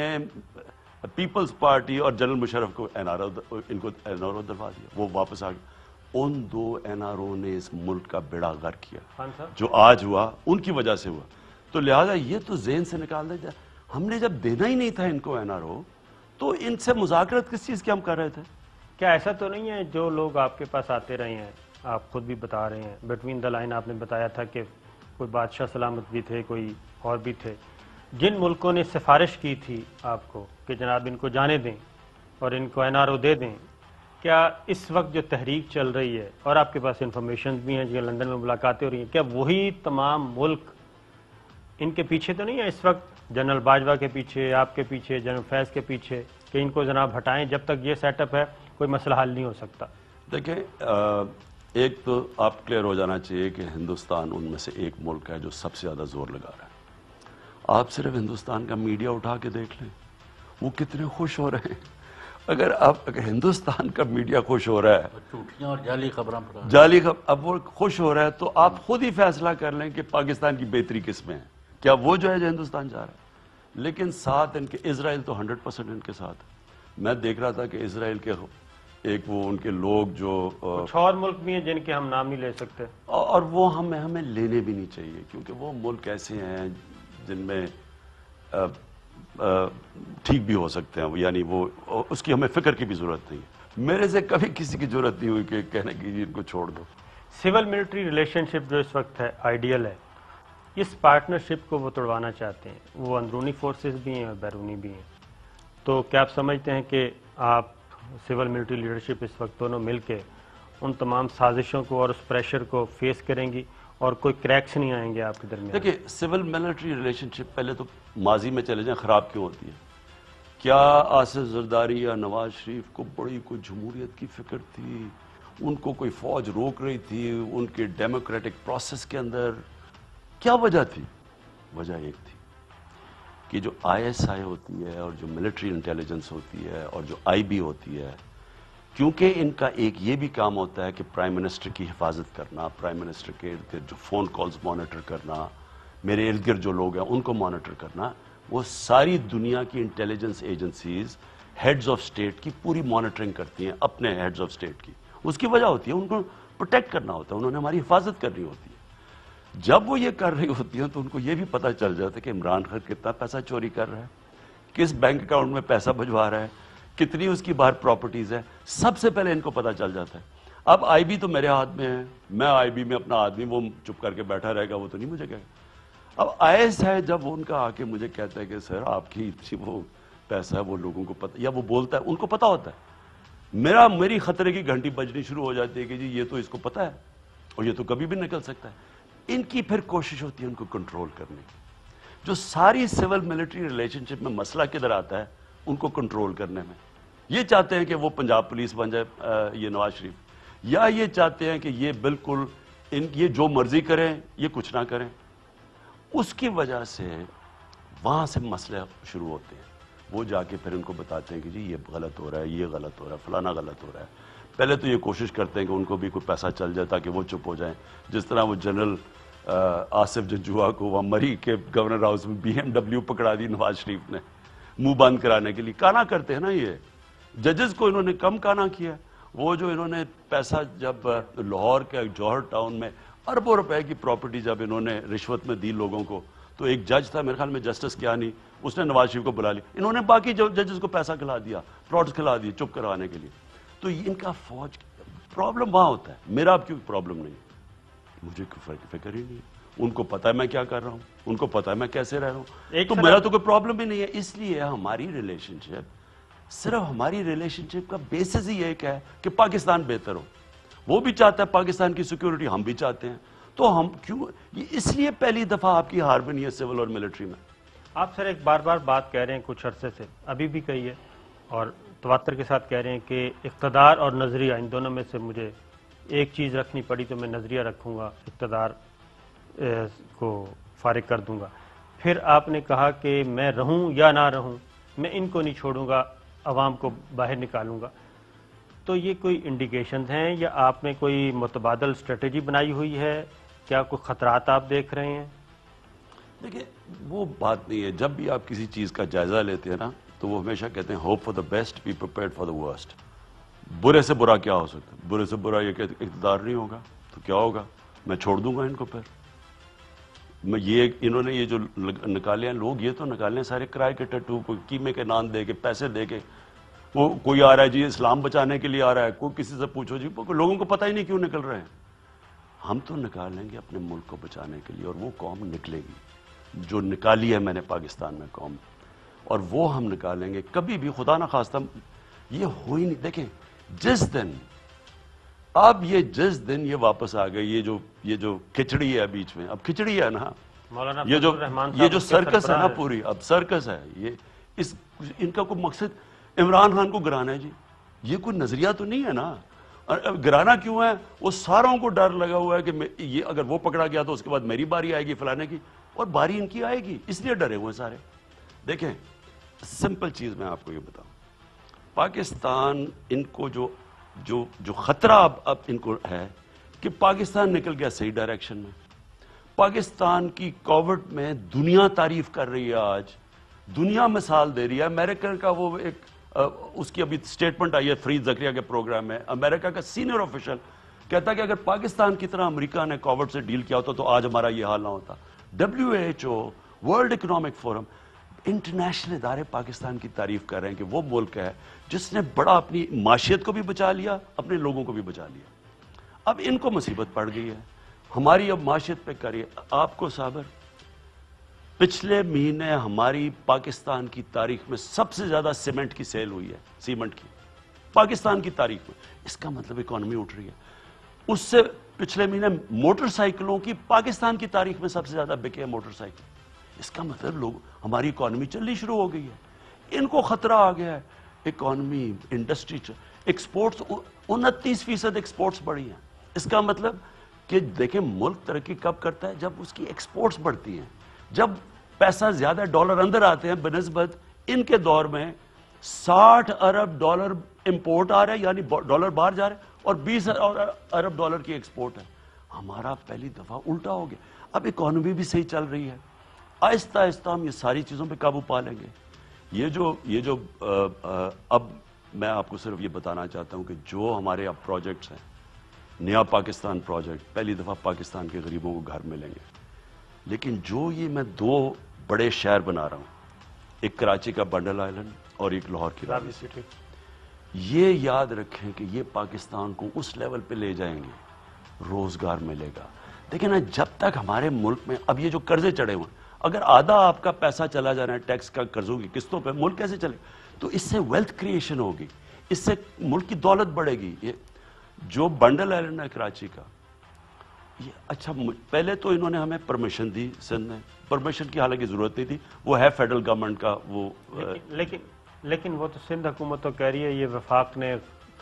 Speaker 2: पीपल्स पार्टी और जनरल मुशरफ को एन आर ओ इनको एन आर ओ दरवा दिया वो वापस आ गया उन दो एन आर ओ ने इस मुल्क का बेड़ा गर किया हाँ जो आज हुआ उनकी वजह से हुआ तो लिहाजा ये तो जेन से निकाल दिया जाए हमने जब देना ही नहीं था इनको एनआरओ तो इनसे मुजाकरत किस चीज़ के हम कर रहे थे क्या ऐसा तो नहीं है जो लोग आपके पास आते रहे हैं
Speaker 1: आप खुद भी बता रहे हैं बिटवीन द लाइन आपने बताया था कि कोई बादशाह सलामत भी थे कोई और भी थे जिन मुल्कों ने सिफारिश की थी आपको कि जनाब इनको जाने दें और इनको एन आर ओ दे दें क्या इस वक्त जो तहरीक चल रही है और आपके पास इंफॉर्मेशन भी हैं जो लंदन में मुलाकातें हो रही हैं क्या वही तमाम मुल्क इनके पीछे तो नहीं है इस वक्त जनरल बाजवा के पीछे आपके पीछे जनरल फैज के पीछे कि इनको जनाब हटाएं जब तक ये सेटअप है कोई मसला हल नहीं हो सकता
Speaker 2: देखिए एक तो आप क्लियर हो जाना चाहिए कि हिंदुस्तान उनमें से एक मुल्क है जो सबसे ज़्यादा जोर लगा रहा है आप सिर्फ हिंदुस्तान का मीडिया उठा के देख लें वो कितने खुश हो रहे हैं अगर आप अगर हिंदुस्तान का मीडिया खुश हो रहा है
Speaker 3: और जाली खबर
Speaker 2: जाली खबर अब वो खुश हो रहा है तो आप खुद ही फैसला कर लें कि पाकिस्तान की बेहतरी किस में है क्या वो जो है जो हिंदुस्तान जा रहा है लेकिन साथ इनके इसराइल तो हंड्रेड परसेंट इनके साथ मैं देख रहा था कि इसराइल के एक वो उनके लोग जो कुछ और मुल्क भी हैं जिनके हम नाम ही ले सकते और वो हमें हमें लेने भी नहीं चाहिए क्योंकि वो मुल्क ऐसे हैं जिनमें ठीक भी हो सकते हैं यानी वो उसकी हमें फिक्र की भी जरूरत नहीं है मेरे से कभी किसी की जरूरत नहीं हुई कि कहने की इनको छोड़ दो
Speaker 1: सिविल मिलिट्री रिलेशनशिप जो इस वक्त है आइडियल है इस पार्टनरशिप को वो तोड़वाना चाहते हैं वो अंदरूनी फोर्सेस भी हैं और बैरूनी भी हैं तो क्या आप समझते हैं कि आप सिविल मिलिट्री लीडरशिप इस वक्त दोनों मिल के उन तमाम साजिशों को और उस प्रेशर को फेस करेंगी और कोई क्रैक्स नहीं आएंगे आपके दरमियान देखिए
Speaker 2: सिविल मिलिट्री रिलेशनशिप पहले तो माजी में चले जाएं ख़राब क्यों होती है क्या आसिफ जरदारी या नवाज शरीफ को बड़ी कोई जमूरीत की फिक्र थी उनको कोई फौज रोक रही थी उनके डेमोक्रेटिक प्रोसेस के अंदर क्या वजह थी वजह एक थी कि जो आईएसआई होती है और जो मिलिट्री इंटेलिजेंस होती है और जो आईबी होती है क्योंकि इनका एक ये भी काम होता है कि प्राइम मिनिस्टर की हिफाजत करना प्राइम मिनिस्टर के इर्द गिर्द जो फ़ोन कॉल्स मॉनिटर करना मेरे इर्द गिर्द जो लोग हैं उनको मॉनिटर करना वो सारी दुनिया की intelligence agencies heads of state की पूरी मॉनिटरिंग करती हैं अपने हेड्स ऑफ स्टेट की उसकी वजह होती है उनको प्रोटेक्ट करना होता है उन्होंने हमारी हिफाजत करनी होती है जब वो ये कर रही होती हैं तो उनको ये भी पता चल जाता है कि इमरान खान कितना पैसा चोरी कर रहा है किस बैंक अकाउंट में पैसा भिजवा रहा है कितनी उसकी बाहर प्रॉपर्टीज़ है सबसे पहले इनको पता चल जाता है अब आईबी तो मेरे हाथ में है मैं आईबी में अपना आदमी वो चुप करके बैठा रहेगा वो तो नहीं मुझे कहेगा अब आई है जब उनका आके मुझे कहता है कि सर आपकी इतनी वो पैसा है वो लोगों को पता या वो बोलता है उनको पता होता है मेरा मेरी खतरे की घंटी बजनी शुरू हो जाती है कि जी ये तो इसको पता है और ये तो कभी भी निकल सकता है इनकी फिर कोशिश होती है उनको कंट्रोल करने की जो सारी सिविल मिलिट्री रिलेशनशिप में मसला किधर आता है उनको कंट्रोल करने में ये चाहते हैं कि वो पंजाब पुलिस बन जाए ये नवाज शरीफ या ये चाहते हैं कि ये बिल्कुल इन ये जो मर्जी करें ये कुछ ना करें उसकी वजह से वहाँ से मसले शुरू होते हैं वो जाके फिर उनको बताते हैं कि जी ये गलत हो रहा है ये गलत हो रहा है फलाना गलत हो रहा है पहले तो ये कोशिश करते हैं कि उनको भी कोई पैसा चल जाए ताकि वो चुप हो जाएं जिस तरह वो जनरल आसिफ जजुआ को वहाँ मरी के गवर्नर हाउस में बीएमडब्ल्यू पकड़ा दी नवाज शरीफ ने मुंह बंद कराने के लिए काना करते हैं ना ये जजेस को इन्होंने कम काना किया वो जो इन्होंने पैसा जब लाहौर के जौहर टाउन में अरबों रुपए की प्रॉपर्टी जब इन्होंने रिश्वत में दी लोगों को तो एक जज था मेरे ख्याल में जस्टिस क्या नहीं उसने नवाज शरीफ को बुला लिया इन्होंने बाकी जजेस को पैसा खिला दिया प्लॉट खिला दिए चुप करवाने के लिए तो इनका फौज प्रॉब्लम वहां होता है मेरा अब क्योंकि प्रॉब्लम नहीं मुझे फिक्र ही नहीं उनको पता है मैं क्या कर रहा हूं उनको पता है मैं कैसे रह रहा हूं एक तो मेरा तो कोई प्रॉब्लम ही नहीं है इसलिए हमारी रिलेशनशिप सिर्फ हमारी रिलेशनशिप का बेसिस ही एक है कि पाकिस्तान बेहतर हो वो भी चाहता है पाकिस्तान की सिक्योरिटी हम भी चाहते हैं तो हम क्यों इसलिए पहली दफ़ा आपकी हार बनी है सिविल और मिलिट्री में आप सर एक बार बार बात कह रहे हैं
Speaker 1: कुछ अरसे से अभी भी कही है और तवातर के साथ कह रहे हैं कि इकतदार और नज़रिया इन दोनों में से मुझे एक चीज़ रखनी पड़ी तो मैं नज़रिया रखूँगा इकतदार को फारिग कर दूँगा फिर आपने कहा कि मैं रहूँ या ना रहूँ मैं इनको नहीं छोड़ूंगा आवाम को बाहर निकालूंगा तो ये कोई इंडिकेशन हैं या आपने कोई मुतबादल स्ट्रेटजी बनाई हुई है क्या कोई ख़तरात आप देख रहे हैं
Speaker 2: देखिए वो बात नहीं है जब भी आप किसी चीज़ का जायज़ा लेते हैं ना तो वो हमेशा कहते हैं hope for the best be prepare for the worst बुरे से बुरा क्या हो सकता है बुरे से बुरा ये इकतदार नहीं होगा तो क्या होगा मैं छोड़ दूंगा इनको फिर मैं ये इन्होंने ये जो निकाले हैं लोग ये तो निकाले हैं सारे किराए के टट्टू को कीमे के नाम दे के पैसे दे के वो कोई आ रहा है जी इस्लाम बचाने के लिए आ रहा है कोई किसी से पूछो जी लोगों को पता ही नहीं क्यों निकल रहे हैं हम तो निकालेंगे अपने मुल्क को बचाने के लिए और वो कौम निकलेगी जो निकाली है मैंने पाकिस्तान में कौम और वो हम निकालेंगे कभी भी खुदा ना खास्ता ये हो ही नहीं देखें जिस दिन अब ये जिस दिन ये वापस आ गए ये जो ये जो खिचड़ी है बीच में अब खिचड़ी है ना
Speaker 1: ये जो ये जो सर्कस है ना पूरी
Speaker 2: अब सर्कस है ये इस इनका कोई मकसद इमरान खान को गिराना है जी ये कोई नजरिया तो नहीं है ना गिराना क्यों है वो सारों को डर लगा हुआ है कि ये अगर वो पकड़ा गया तो उसके बाद मेरी बारी आएगी फलाने की और बारी इनकी आएगी इसलिए डरे हुए सारे देखें सिंपल चीज़ मैं आपको ये बताऊँ पाकिस्तान इनको जो जो जो ख़तरा अब अब इनको है कि पाकिस्तान निकल गया सही डायरेक्शन में पाकिस्तान की कोविड में दुनिया तारीफ कर रही है आज दुनिया मिसाल दे रही है अमेरिका का वो एक आ, उसकी अभी स्टेटमेंट आई है फ्री जकरिया के प्रोग्राम में अमेरिका का सीनियर ऑफिशियल कहता है कि अगर पाकिस्तान की तरह अमेरिका ने कोविड से डील किया होता तो आज हमारा ये हाल ना होता W H O world economic forum international इदारे पाकिस्तान की तारीफ कर रहे हैं कि वो मुल्क है जिसने बड़ा अपनी माशियत को भी बचा लिया अपने लोगों को भी बचा लिया अब इनको मुसीबत पड़ गई है हमारी अब माशियत पे करिए आपको साबर पिछले महीने हमारी पाकिस्तान की तारीख में सबसे ज़्यादा सीमेंट की सेल हुई है सीमेंट की पाकिस्तान की तारीख में इसका मतलब इकोनॉमी उठ रही है उससे पिछले महीने मोटरसाइकिलों की पाकिस्तान की तारीख में सबसे ज़्यादा बिके मोटरसाइकिल इसका मतलब लोग हमारी इकोनॉमी चलनी शुरू हो गई है इनको खतरा आ गया है इकोनॉमी इंडस्ट्री एक्सपोर्ट्स उनतीस फीसद एक्सपोर्ट्स बढ़ी हैं इसका मतलब कि देखें मुल्क तरक्की कब करता है जब उसकी एक्सपोर्ट्स बढ़ती हैं जब पैसा ज़्यादा डॉलर अंदर आते हैं बनस्बत इनके दौर में 60 अरब डॉलर इंपोर्ट आ रहा है यानी डॉलर बाहर जा रहे हैं और 20 अरब डॉलर की एक्सपोर्ट है हमारा पहली दफ़ा उल्टा हो गया अब इकोनॉमी भी सही चल रही है आहिस्ता आहिस्ता हम ये सारी चीज़ों पर काबू पा लेंगे ये जो ये जो आ, आ, अब मैं आपको सिर्फ ये बताना चाहता हूँ कि जो हमारे अब प्रोजेक्ट्स हैं नया पाकिस्तान प्रोजेक्ट पहली दफ़ा पाकिस्तान के गरीबों को घर मिलेंगे लेकिन जो ये मैं दो बड़े शहर बना रहा हूँ एक कराची का बंडल आइलैंड और एक लाहौर की रावी सिटी ये याद रखें कि ये पाकिस्तान को उस लेवल पे ले जाएंगे रोज़गार मिलेगा देखिए ना जब तक हमारे मुल्क में अब ये जो कर्जे चढ़े हुए हैं अगर आधा आपका पैसा चला जा रहा है टैक्स का कर्जों की किस्तों पर मुल्क कैसे चले तो इससे वेल्थ क्रिएशन होगी इससे मुल्क की दौलत बढ़ेगी ये जो बंडल आइलैंड है कराची का ये अच्छा पहले तो इन्होंने हमें परमिशन दी सिंध में परमिशन की हालांकि ज़रूरत नहीं थी वो है फेडरल गवर्नमेंट का वो लेकिन
Speaker 1: लेकिन, लेकिन वो तो सिंध हुकूमत तो कह रही है ये वफाक ने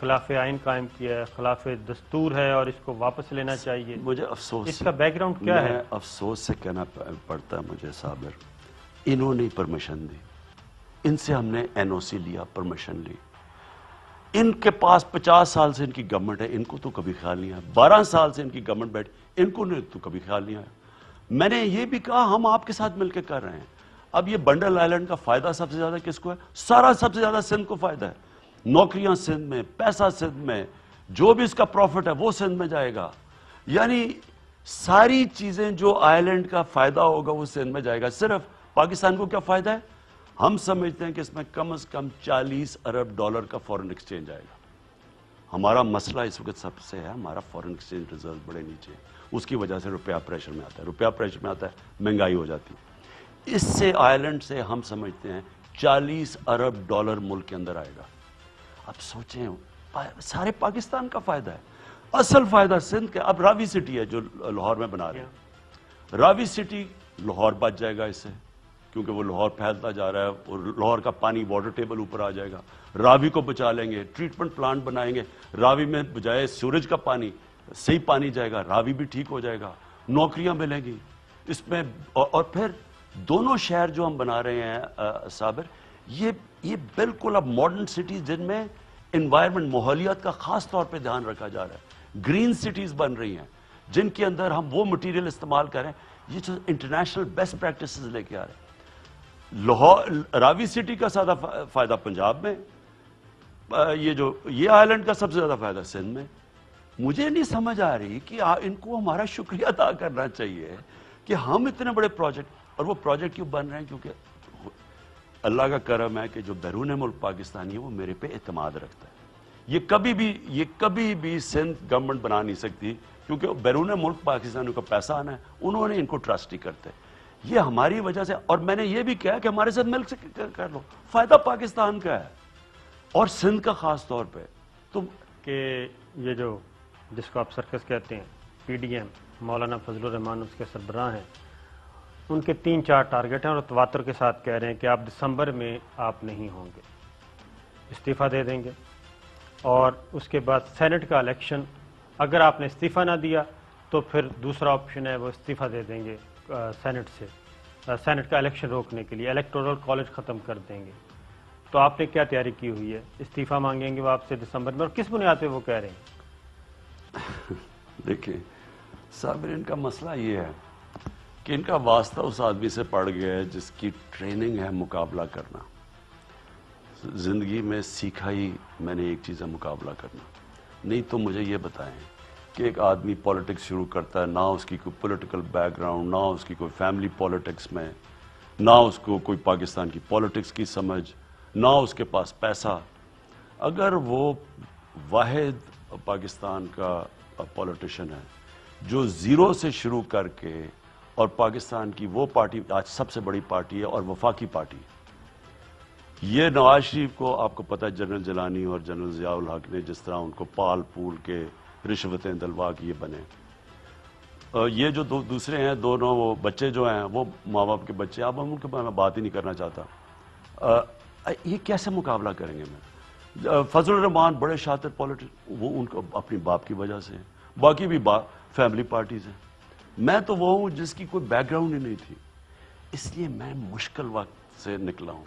Speaker 1: खिलाफ आइन कायम किया है खिलाफ दस्तूर है और इसको वापस लेना चाहिए मुझे अफसोस इसका बैकग्राउंड क्या है
Speaker 2: अफसोस से कहना पड़ता है मुझे साबिर इन्होंने परमिशन दी इनसे हमने एनओसी लिया परमिशन ली इनके पास पचास साल से इनकी गवर्नमेंट है इनको तो कभी ख्याल नहीं आया बारह साल से इनकी गवर्नमेंट बैठी इनको तो कभी ख्याल नहीं आया मैंने ये भी कहा हम आपके साथ मिलकर कर रहे हैं अब ये बंडल आइलैंड का फायदा सबसे ज्यादा किसको है सारा सबसे ज्यादा सिंध को फायदा है नौकरियां सिंध में पैसा सिंध में जो भी इसका प्रॉफिट है वो सिंध में जाएगा यानी सारी चीज़ें जो आयरलैंड का फ़ायदा होगा वो सिंध में जाएगा सिर्फ पाकिस्तान को क्या फ़ायदा है हम समझते हैं कि इसमें कम से कम 40 अरब डॉलर का फॉरेन एक्सचेंज आएगा हमारा मसला इस वक्त सबसे है हमारा फॉरेन एक्सचेंज रिजर्व बड़े नीचे उसकी वजह से रुपया प्रेशर में आता है रुपया प्रेशर में आता है महंगाई हो जाती है इससे आयरलैंड से हम समझते हैं 40 अरब डॉलर मुल्क के अंदर आएगा आप सोचें सारे पाकिस्तान का फायदा है असल फायदा सिंध का अब रावी सिटी है जो लाहौर में बना रहे हैं रावी सिटी लाहौर बच जाएगा इससे क्योंकि वो लाहौर फैलता जा रहा है और लाहौर का पानी वाटर टेबल ऊपर आ जाएगा रावी को बचा लेंगे ट्रीटमेंट प्लांट बनाएंगे रावी में बजाय सूरज का पानी सही पानी जाएगा रावी भी ठीक हो जाएगा नौकरियां मिलेंगी इसमें और, और फिर दोनों शहर जो हम बना रहे हैं साबिर ये ये बिल्कुल अब मॉडर्न सिटीज जिनमें इन्वायरमेंट माहौलियात का खास तौर पर ध्यान रखा जा रहा है ग्रीन सिटीज़ बन रही हैं जिनके अंदर हम वो मटीरियल इस्तेमाल करें ये जो इंटरनेशनल बेस्ट प्रैक्टिस लेके आ रहे हैं लाहौर रावी सिटी का ज्यादा फायदा पंजाब में ये जो ये आइलैंड का सबसे ज्यादा फायदा सिंध में मुझे नहीं समझ आ रही कि आ, इनको हमारा शुक्रिया अदा करना चाहिए कि हम इतने बड़े प्रोजेक्ट और वो प्रोजेक्ट क्यों बन रहे हैं क्योंकि अल्लाह का करम है कि जो बैरून मुल्क पाकिस्तानी है वो मेरे पे अतमाद रखता है ये कभी भी ये कभी भी सिंध गवर्नमेंट बना नहीं सकती क्योंकि बैरून मुल्क पाकिस्तानियों का पैसा आना है उन्होंने इनको ट्रस्ट ही करते ये हमारी वजह से और मैंने ये भी कहा कि हमारे साथ मिल कर, कर लो फायदा पाकिस्तान का है और सिंध का खास तौर पर तो
Speaker 1: कि ये जो जिसको आप सर्कस कहते हैं पी डी एम मौलाना फजल रहमान उसके सरबराह हैं उनके तीन चार टारगेट हैं और तवातर के साथ कह रहे हैं कि आप दिसंबर में आप नहीं होंगे इस्तीफ़ा दे देंगे और उसके बाद सेनेट का इलेक्शन अगर आपने इस्तीफ़ा ना दिया तो फिर दूसरा ऑप्शन है वो इस्तीफ़ा दे देंगे आ, सेनेट से आ, सेनेट का इलेक्शन रोकने के लिए इलेक्टोरल कॉलेज ख़त्म कर देंगे तो आपने क्या तैयारी की हुई है इस्तीफ़ा मांगेंगे वो आपसे दिसंबर में और किस बुनियाद पर वो कह रहे हैं
Speaker 2: देखिए साहब इनका मसला ये है कि इनका वास्ता उस आदमी से पड़ गया है जिसकी ट्रेनिंग है मुकाबला करना ज़िंदगी में सीखा ही मैंने एक चीज़ है मुकाबला करना नहीं तो मुझे ये बताएं कि एक आदमी पॉलिटिक्स शुरू करता है ना उसकी कोई पॉलिटिकल बैकग्राउंड ना उसकी कोई फैमिली पॉलिटिक्स में ना उसको कोई पाकिस्तान की पॉलिटिक्स की समझ ना उसके पास पैसा अगर वो वाद पाकिस्तान का पॉलिटिशन है जो ज़ीरो से शुरू करके और पाकिस्तान की वो पार्टी आज सबसे बड़ी पार्टी है और वफाकी पार्टी ये नवाज शरीफ को आपको पता है जनरल जलानी और जनरल जियाउल हक ने जिस तरह उनको पाल पूल के रिश्वतें दलवा के ये बने ये जो दो दूसरे हैं दोनों वो बच्चे जो हैं वो माँ बाप के बच्चे अब हम उनके बारे में बात ही नहीं करना चाहता आ, ये कैसे मुकाबला करेंगे मैं फजल रहमान बड़े शातिर पॉलिटिक वो उनको अपने बाप की वजह से बाकी भी बा, फैमिली पार्टीज़ हैं मैं तो वो हूं जिसकी कोई बैकग्राउंड ही नहीं थी इसलिए मैं मुश्किल वक्त से निकला हूं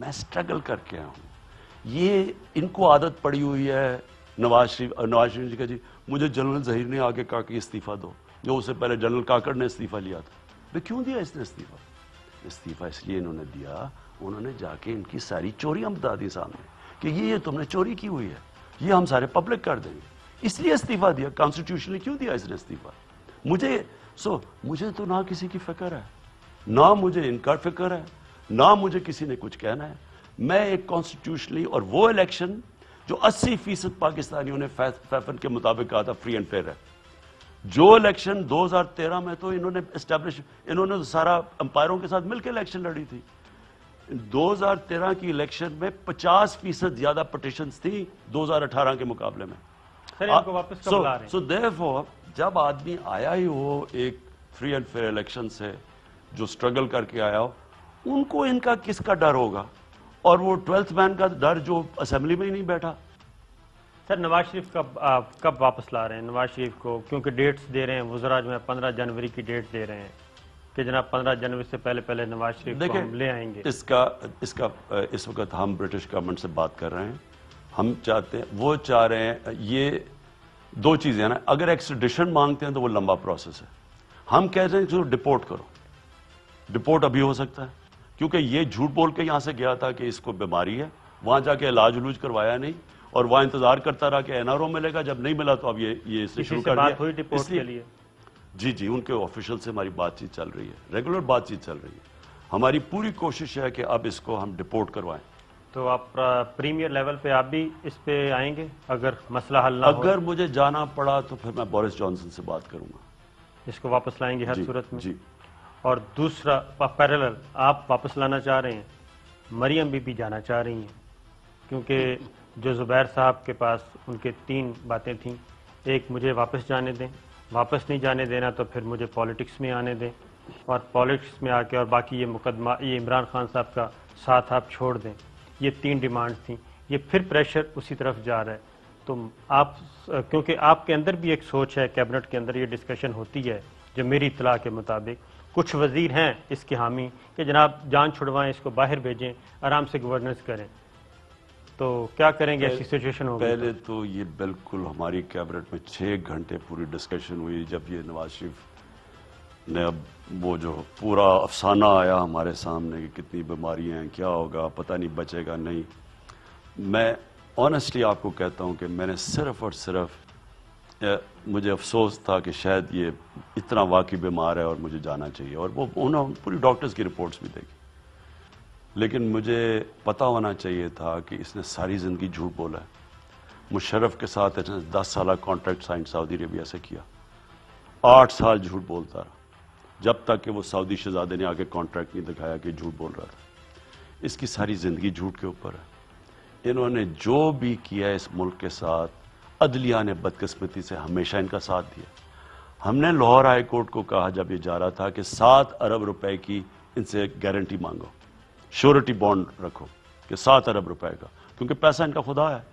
Speaker 2: मैं स्ट्रगल करके आया हूं ये इनको आदत पड़ी हुई है नवाज शरीफ नवाज शरीफ जी का जी मुझे जनरल जहीर ने आगे कहा कि इस्तीफा दो जो उससे पहले जनरल काकड़ ने इस्तीफा लिया था वे क्यों दिया इसने इस्तीफा इस्तीफा इसलिए इन्होंने दिया उन्होंने जाके इनकी सारी चोरियां बता दी सामने कि ये ये तुमने चोरी की हुई है ये हम सारे पब्लिक कर देंगे इसलिए इस्तीफा दिया कॉन्स्टिट्यूशन ने क्यों दिया इसने इस्तीफा मुझे सो so, मुझे तो ना किसी की फिक्र है ना मुझे इनका फिक्र है ना मुझे किसी ने कुछ कहना है मैं एक कॉन्स्टिट्यूशनली और वो इलेक्शन जो 80 फीसद पाकिस्तानियों ने फैफन के मुताबिक कहा था फ्री एंड फेयर है जो इलेक्शन 2013 में तो इन्होंने इस्टेब्लिश इन्होंने तो सारा अंपायरों के साथ मिलकर इलेक्शन लड़ी थी 2013 की इलेक्शन में 50 फीसद ज्यादा पटिशन थी 2018 के मुकाबले में सो सो देर जब आदमी आया ही हो एक फ्री एंड फेयर इलेक्शन से जो स्ट्रगल करके आया हो उनको इनका किसका डर होगा और वो ट्वेल्थ मैन का डर जो असेंबली में ही नहीं बैठा सर नवाज
Speaker 1: शरीफ कब आप कब वापस ला रहे हैं नवाज शरीफ को क्योंकि डेट्स दे रहे हैं वजरा जो है पंद्रह जनवरी की डेट दे रहे हैं कि जनाब पंद्रह जनवरी से पहले पहले नवाज शरीफ को हम ले आएंगे
Speaker 2: इसका इसका इस वक्त हम ब्रिटिश गवर्नमेंट से बात कर रहे हैं हम चाहते हैं वो चाह रहे हैं ये दो चीजें ना अगर एक्सडिशन मांगते हैं तो वो लंबा प्रोसेस है हम कह रहे हैं कि डिपोर्ट करो डिपोर्ट अभी हो सकता है क्योंकि ये झूठ बोल के यहां से गया था कि इसको बीमारी है वहां जाके इलाज उलूज करवाया नहीं और वहां इंतजार करता रहा कि एनआरओ मिलेगा जब नहीं मिला तो अब ये ये इसने शुरू कर बात हुई डिपोर्ट के लिए जी जी उनके ऑफिशियल से हमारी बातचीत चल रही है रेगुलर बातचीत चल रही है हमारी पूरी कोशिश है कि अब इसको हम डिपोर्ट करवाएं
Speaker 1: तो आप प्रीमियर लेवल पे आप भी इस पे आएंगे अगर मसला हल ना अगर
Speaker 2: मुझे जाना पड़ा तो फिर मैं बोरिस जॉनसन से बात करूंगा इसको वापस लाएंगे
Speaker 1: हर सूरत में जी और दूसरा पैरेलल आप वापस लाना चाह रहे हैं मरियम भी जाना चाह रही हैं क्योंकि जो ज़ुबैर साहब के पास उनके तीन बातें थीं एक मुझे वापस जाने दें वापस नहीं जाने देना तो फिर मुझे पॉलिटिक्स में आने दें और पॉलिटिक्स में आके और बाकी ये मुकदमा ये इमरान खान साहब का साथ आप छोड़ दें ये तीन डिमांड थी ये फिर प्रेशर उसी तरफ जा रहा है तो आप क्योंकि आपके अंदर भी एक सोच है कैबिनेट के अंदर ये डिस्कशन होती है जो मेरी इतला के मुताबिक कुछ वजीर हैं इसके हामी कि जनाब जान छुड़वाएं इसको बाहर भेजें आराम से गवर्नेंस करें तो क्या करेंगे ऐसी सिचुएशन हो पहले
Speaker 2: तो।, तो ये बिल्कुल हमारी कैबिनेट में छः घंटे पूरी डिस्कशन हुई जब ये नवाज शरीफ ने अब वो जो पूरा अफसाना आया हमारे सामने कि कितनी बीमारियां हैं क्या होगा पता नहीं बचेगा नहीं मैं ऑनेस्टली आपको कहता हूं कि मैंने सिर्फ और सिर्फ मुझे अफसोस था कि शायद ये इतना वाकई बीमार है और मुझे जाना चाहिए और वो उन्होंने पूरी डॉक्टर्स की रिपोर्ट्स भी देखी लेकिन मुझे पता होना चाहिए था कि इसने सारी ज़िंदगी झूठ बोला है मुशरफ के साथ इसने दस साल कॉन्ट्रैक्ट साइन सऊदी अरेबिया से किया आठ साल झूठ बोलता रहा जब तक कि वो सऊदी शहजादे ने आगे कॉन्ट्रैक्ट नहीं दिखाया कि झूठ बोल रहा था इसकी सारी ज़िंदगी झूठ के ऊपर है इन्होंने जो भी किया इस मुल्क के साथ अदलिया ने बदकस्मती से हमेशा इनका साथ दिया हमने लाहौर हाई कोर्ट को कहा जब ये जा रहा था कि सात अरब रुपए की इनसे गारंटी मांगो श्योरिटी बॉन्ड रखो कि सात अरब रुपए का क्योंकि पैसा इनका खुदा है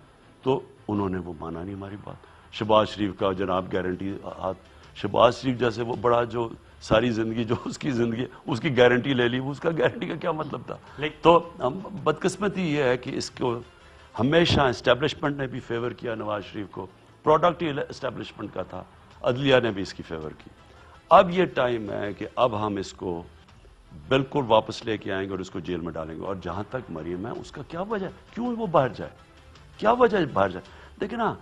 Speaker 2: तो उन्होंने वो माना नहीं हमारी बात शहबाज शरीफ का जनाब गारंटी हाथ शहबाज शरीफ जैसे वो बड़ा जो सारी जिंदगी जो उसकी जिंदगी उसकी गारंटी ले ली उसका गारंटी का क्या मतलब था तो हम बदकस्मती ये है कि इसको हमेशा इस्टेब्लिशमेंट ने भी फेवर किया नवाज शरीफ को प्रोडक्ट इस्टेब्लिशमेंट का था अदलिया ने भी इसकी फेवर की अब ये टाइम है कि अब हम इसको बिल्कुल वापस लेके आएंगे और इसको जेल में डालेंगे और जहां तक मरियम है उसका क्या वजह क्यों वो बाहर जाए क्या वजह बाहर जाए देखे ना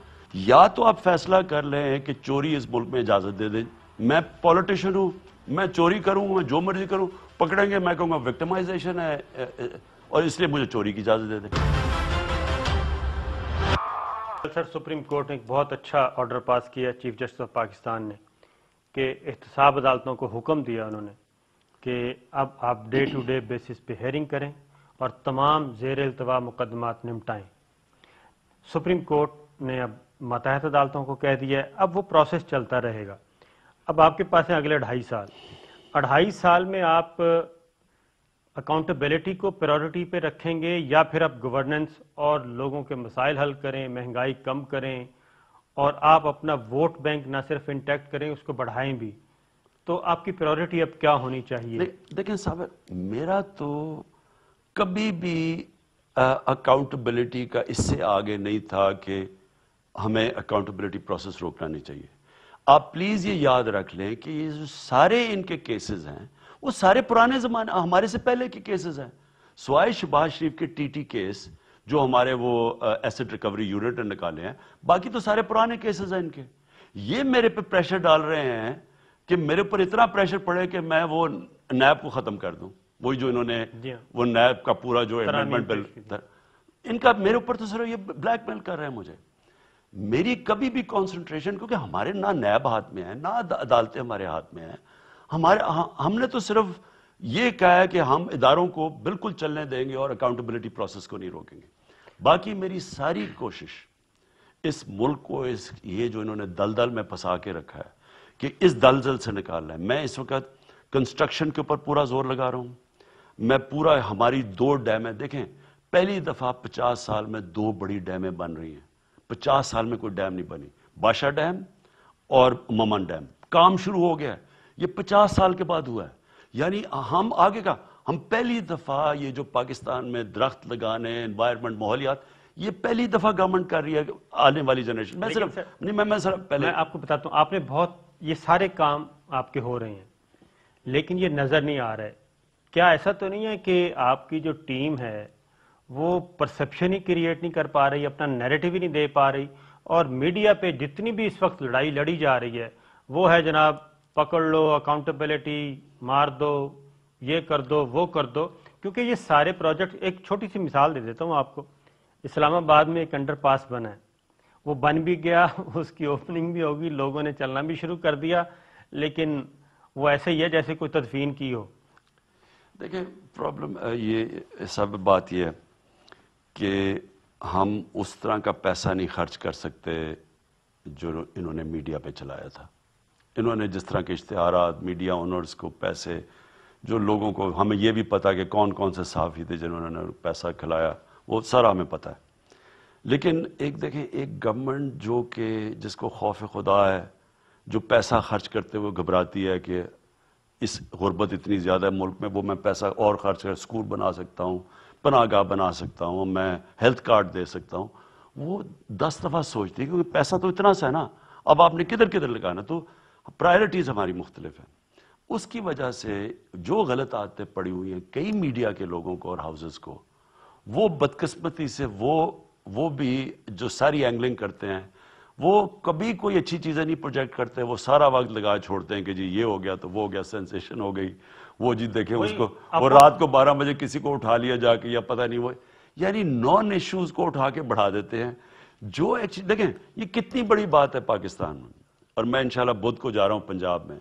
Speaker 2: या तो आप फैसला कर लें कि चोरी इस मुल्क में इजाज़त दे दें मैं पॉलिटिशियन हूँ मैं चोरी करूं मैं जो मर्जी करूं पकड़ेंगे मैं कहूंगा विक्टिमाइजेशन है और इसलिए मुझे चोरी की इजाज़त दे दे सर सुप्रीम कोर्ट
Speaker 1: ने एक बहुत अच्छा ऑर्डर पास किया चीफ जस्टिस ऑफ पाकिस्तान ने कि एहतसाब अदालतों को हुक्म दिया उन्होंने कि अब आप डे टू डे बेसिस पे हेयरिंग करें और तमाम जेर अल्तवा मुकदमात निपटाएं सुप्रीम कोर्ट ने अब मातहत अदालतों को कह दिया अब वो प्रोसेस चलता रहेगा अब आपके पास है अगले ढाई साल अढ़ाई साल में आप अकाउंटेबिलिटी को प्रायोरिटी पे रखेंगे या फिर आप गवर्नेंस और लोगों के मसाइल हल करें महंगाई कम करें और आप अपना वोट बैंक ना सिर्फ इंटैक्ट करें उसको बढ़ाएं भी तो आपकी प्रायोरिटी अब क्या होनी चाहिए दे, देखें साहब
Speaker 2: मेरा तो कभी भी अकाउंटेबिलिटी का इससे आगे नहीं था कि हमें अकाउंटेबिलिटी प्रोसेस रोकना नहीं चाहिए आप प्लीज ये याद रख लें कि ये जो सारे इनके केसेस हैं वो सारे पुराने जमाने हमारे से पहले के केसेस हैं सवाय शबाज शरीफ के टीटी केस जो हमारे वो एसिड रिकवरी यूनिट ने निकाले हैं बाकी तो सारे पुराने केसेस हैं इनके ये मेरे पे प्रेशर डाल रहे हैं कि मेरे ऊपर इतना प्रेशर पड़े कि मैं वो नैब को खत्म कर दूं वही जो इन्होंने हाँ। वो नैब का पूरा जो एमेंडमेंट बिल इनका मेरे ऊपर तो सर ये ब्लैकमेल कर रहे हैं मुझे मेरी कभी भी कॉन्सेंट्रेशन क्योंकि हमारे ना नैब हाथ में है ना अदालतें हमारे हाथ में है हमारे हमने तो सिर्फ ये कहा है कि हम इदारों को बिल्कुल चलने देंगे और अकाउंटेबिलिटी प्रोसेस को नहीं रोकेंगे बाकी मेरी सारी कोशिश इस मुल्क को इस ये जो इन्होंने दलदल में फंसा के रखा है कि इस दलदल से निकालना है मैं इस वक्त कंस्ट्रक्शन के ऊपर पूरा जोर लगा रहा हूँ मैं पूरा हमारी दो डैमें देखें पहली दफ़ा पचास साल में दो बड़ी डैमें बन रही हैं पचास साल में कोई डैम नहीं बनी बाशा डैम और ममन डैम काम शुरू हो गया ये पचास साल के बाद हुआ है यानी हम आगे का हम पहली दफ़ा ये जो पाकिस्तान में दरख्त लगाने इन्वायरमेंट माहौलियात ये पहली दफ़ा गवर्नमेंट कर रही है आने वाली जनरेशन मैं सिर्फ नहीं मैं मैं सिर्फ पहले मैं आपको बताता हूँ आपने बहुत ये सारे काम आपके हो रहे हैं
Speaker 1: लेकिन ये नज़र नहीं आ रहा है क्या ऐसा तो नहीं है कि आपकी जो टीम है वो परसेप्शन ही क्रिएट नहीं कर पा रही अपना नैरेटिव ही नहीं दे पा रही और मीडिया पे जितनी भी इस वक्त लड़ाई लड़ी जा रही है वो है जनाब पकड़ लो अकाउंटेबिलिटी मार दो ये कर दो वो कर दो क्योंकि ये सारे प्रोजेक्ट एक छोटी सी मिसाल दे देता हूँ आपको इस्लामाबाद में एक अंडर पास बना है वो बन भी गया उसकी ओपनिंग भी होगी लोगों ने चलना भी शुरू कर दिया लेकिन वो ऐसे ही है जैसे कोई तदफीन की हो
Speaker 2: देखिए प्रॉब्लम ये सब बात ये है कि हम उस तरह का पैसा नहीं खर्च कर सकते जो इन्होंने मीडिया पे चलाया था इन्होंने जिस तरह के इश्तहार मीडिया ओनर्स को पैसे जो लोगों को हमें यह भी पता कि कौन कौन से साफ़ी थे जिन्होंने पैसा खिलाया वो सारा हमें पता है लेकिन एक देखें एक गवर्नमेंट जो कि जिसको खौफ खुदा है जो पैसा खर्च करते हुए घबराती है कि इस गुर्बत इतनी ज़्यादा है मुल्क में वो मैं पैसा और खर्च कर स्कूल बना सकता हूँ पनागा बना सकता हूँ मैं हेल्थ कार्ड दे सकता हूँ वो दस दफ़ा सोचती है क्योंकि पैसा तो इतना सा है ना अब आपने किधर किधर लगाना तो प्रायोरिटीज़ हमारी मुख्तलिफ है उसकी वजह से जो गलत आदतें पड़ी हुई हैं कई मीडिया के लोगों को और हाउसेस को वो बदकस्मती से वो वो भी जो सारी एंगलिंग करते हैं वो कभी कोई अच्छी चीज़ें नहीं प्रोजेक्ट करते वो सारा वक्त लगा छोड़ते हैं कि जी ये हो गया तो वो हो गया सेंसेशन हो गई वो जी देखे उसको वो रात को बारह बजे किसी को उठा लिया जाके या पता नहीं वो यानी नॉन इश्यूज को उठा के बढ़ा देते हैं जो एक्चुअली देखें ये कितनी बड़ी बात है पाकिस्तान में और मैं इंशाल्लाह बुध को जा रहा हूं पंजाब में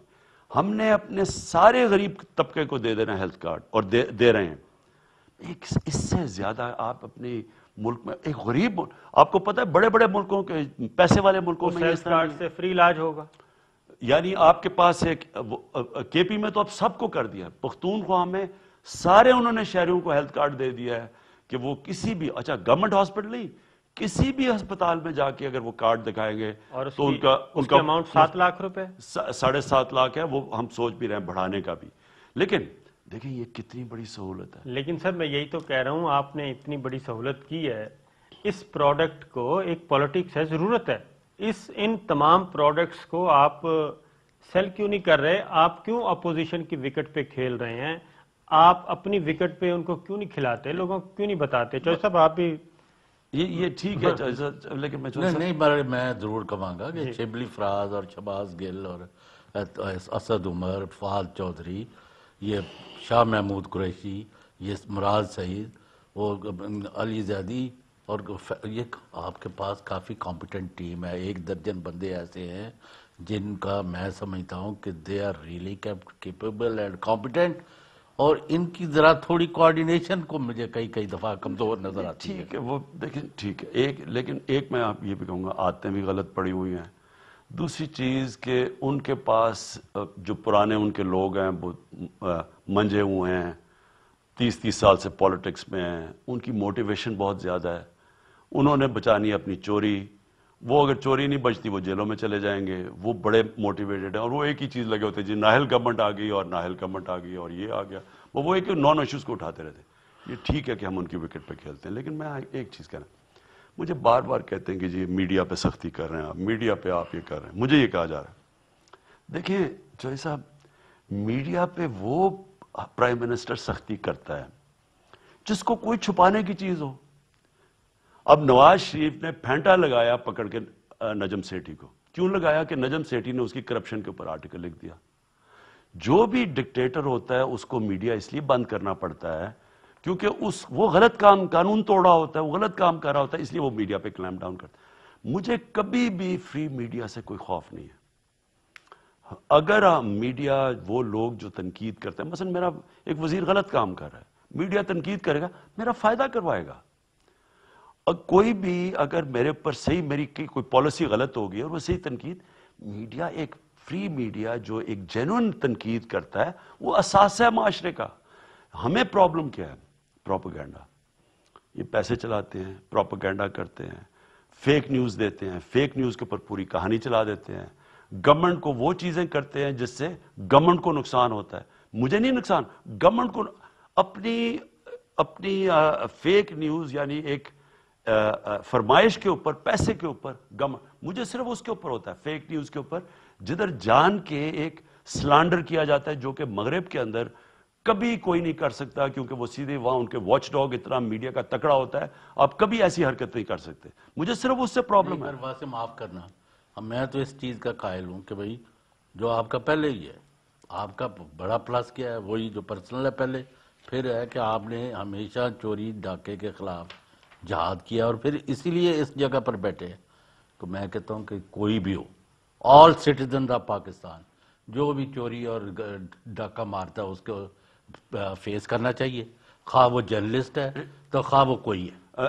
Speaker 2: हमने अपने सारे गरीब तबके को दे देना हेल्थ कार्ड और दे दे रहे हैं एक इससे ज़्यादा आप अपने मुल्क में एक गरीब आपको पता है बड़े बड़े मुल्कों के पैसे वाले मुल्कों में हेल्थ कार्ड से फ्री इलाज होगा यानी आपके पास एक के पी में तो आप सबको कर दिया पख्तूनख्वा में सारे उन्होंने शहरों को हेल्थ कार्ड दे दिया है कि वो किसी भी अच्छा गवर्नमेंट हॉस्पिटल ही किसी भी अस्पताल में जाके अगर वो कार्ड दिखाएंगे और तो उनका उनका अमाउंट सात लाख रुपए साढ़े सात लाख है वो हम सोच भी रहे हैं बढ़ाने का भी लेकिन देखिए ये कितनी बड़ी सहूलत है लेकिन सर मैं यही तो कह रहा हूँ
Speaker 1: आपने इतनी बड़ी सहूलत की है इस प्रोडक्ट को एक पॉलिटिक्स है जरूरत है इस इन तमाम प्रोडक्ट्स को आप सेल क्यों नहीं कर रहे आप क्यों अपोजिशन की विकेट पे खेल रहे हैं आप अपनी विकेट पे उनको क्यों नहीं खिलाते लोगों को क्यों नहीं बताते चौधरी साहब आप भी
Speaker 3: ये ये ठीक है
Speaker 1: लेकिन मैं नहीं, नहीं
Speaker 3: बड़े मैं जरूर कहूँगा कि शिबली फराज और शबाज गिल और असद उमर फाद चौधरी ये शाह महमूद कुरैशी ये मुराद सईद और अली जैदी और ये आपके पास काफ़ी कॉम्पिटेंट टीम है एक दर्जन बंदे ऐसे हैं जिनका मैं समझता हूँ कि they are really capable and competent और इनकी ज़रा थोड़ी कोऑर्डिनेशन को मुझे कई कई दफ़ा
Speaker 2: कमज़ोर नज़र आती है ठीक है वो देखिए ठीक है एक लेकिन एक मैं आप ये भी कहूँगा आदतें भी गलत पड़ी हुई हैं दूसरी चीज़ के उनके पास जो पुराने उनके लोग हैं मंजे हुए हैं तीस तीस साल से पॉलिटिक्स में हैं उनकी मोटिवेशन बहुत ज़्यादा है उन्होंने बचानी अपनी चोरी वो अगर चोरी नहीं बचती वो जेलों में चले जाएंगे वो बड़े मोटिवेटेड हैं और वो एक ही चीज़ लगे होते जी नाहल गवर्नमेंट आ गई और नाहल गवर्नमेंट आ गई और ये आ गया वो वो एक नॉन इश्यूज़ को उठाते रहते ये ठीक है कि हम उनकी विकेट पर खेलते हैं लेकिन मैं एक चीज़ कहना मुझे बार बार कहते हैं कि जी मीडिया पे सख्ती कर रहे हैं आप मीडिया पे आप ये कर रहे हैं मुझे ये कहा जा रहा है देखिए जोई साहब मीडिया पे वो प्राइम मिनिस्टर सख्ती करता है जिसको कोई छुपाने की चीज़ हो अब नवाज शरीफ ने फेंटा लगाया पकड़ के नजम सेठी को क्यों लगाया कि नजम सेठी ने उसकी करप्शन के ऊपर आर्टिकल लिख दिया जो भी डिक्टेटर होता है उसको मीडिया इसलिए बंद करना पड़ता है क्योंकि उस वो गलत काम कानून तोड़ा होता है वो गलत काम कर रहा होता है इसलिए वो मीडिया पे क्लैम डाउन करता है मुझे कभी भी फ्री मीडिया से कोई खौफ नहीं है अगर मीडिया वो लोग जो तनकीद करते हैं मसलन मेरा एक वजीर गलत काम कर रहा है मीडिया तनकीद करेगा मेरा फ़ायदा करवाएगा और कोई भी अगर मेरे ऊपर सही मेरी की कोई पॉलिसी गलत होगी और वो सही तनकीद मीडिया एक फ्री मीडिया जो एक जेनुअन तनकीद करता है वो असास है माशरे का हमें प्रॉब्लम क्या है प्रोपोगंडा ये पैसे चलाते हैं प्रोपोगंडा करते हैं फेक न्यूज़ देते हैं फेक न्यूज़ के ऊपर पूरी कहानी चला देते हैं गवर्नमेंट को वो चीज़ें करते हैं जिससे गवर्नमेंट को नुकसान होता है मुझे नहीं नुकसान गवर्नमेंट को अपनी अपनी आ, फेक न्यूज़ यानी एक फरमाइश के ऊपर पैसे के ऊपर गम मुझे सिर्फ उसके ऊपर होता है फेक न्यूज़ के ऊपर जिधर जान के एक स्लांडर किया जाता है जो कि मगरब के अंदर कभी कोई नहीं कर सकता क्योंकि वो सीधे वहां उनके वॉच डॉग इतना मीडिया का तकड़ा होता है आप कभी ऐसी हरकत नहीं कर सकते मुझे सिर्फ उससे प्रॉब्लम
Speaker 3: है से माफ़ करना अब मैं तो इस चीज़ का कायल हूं कि भाई जो आपका पहले ही है आपका बड़ा प्लस क्या है वही जो पर्सनल है पहले फिर है कि आपने हमेशा चोरी डाके के खिलाफ जहाद किया और फिर इसीलिए इस जगह पर बैठे तो मैं कहता हूं कि कोई भी हो ऑल सिटीजन ऑफ पाकिस्तान जो भी चोरी और डाका मारता है उसको फेस करना चाहिए खा वो जर्नलिस्ट है तो
Speaker 2: खा वो कोई है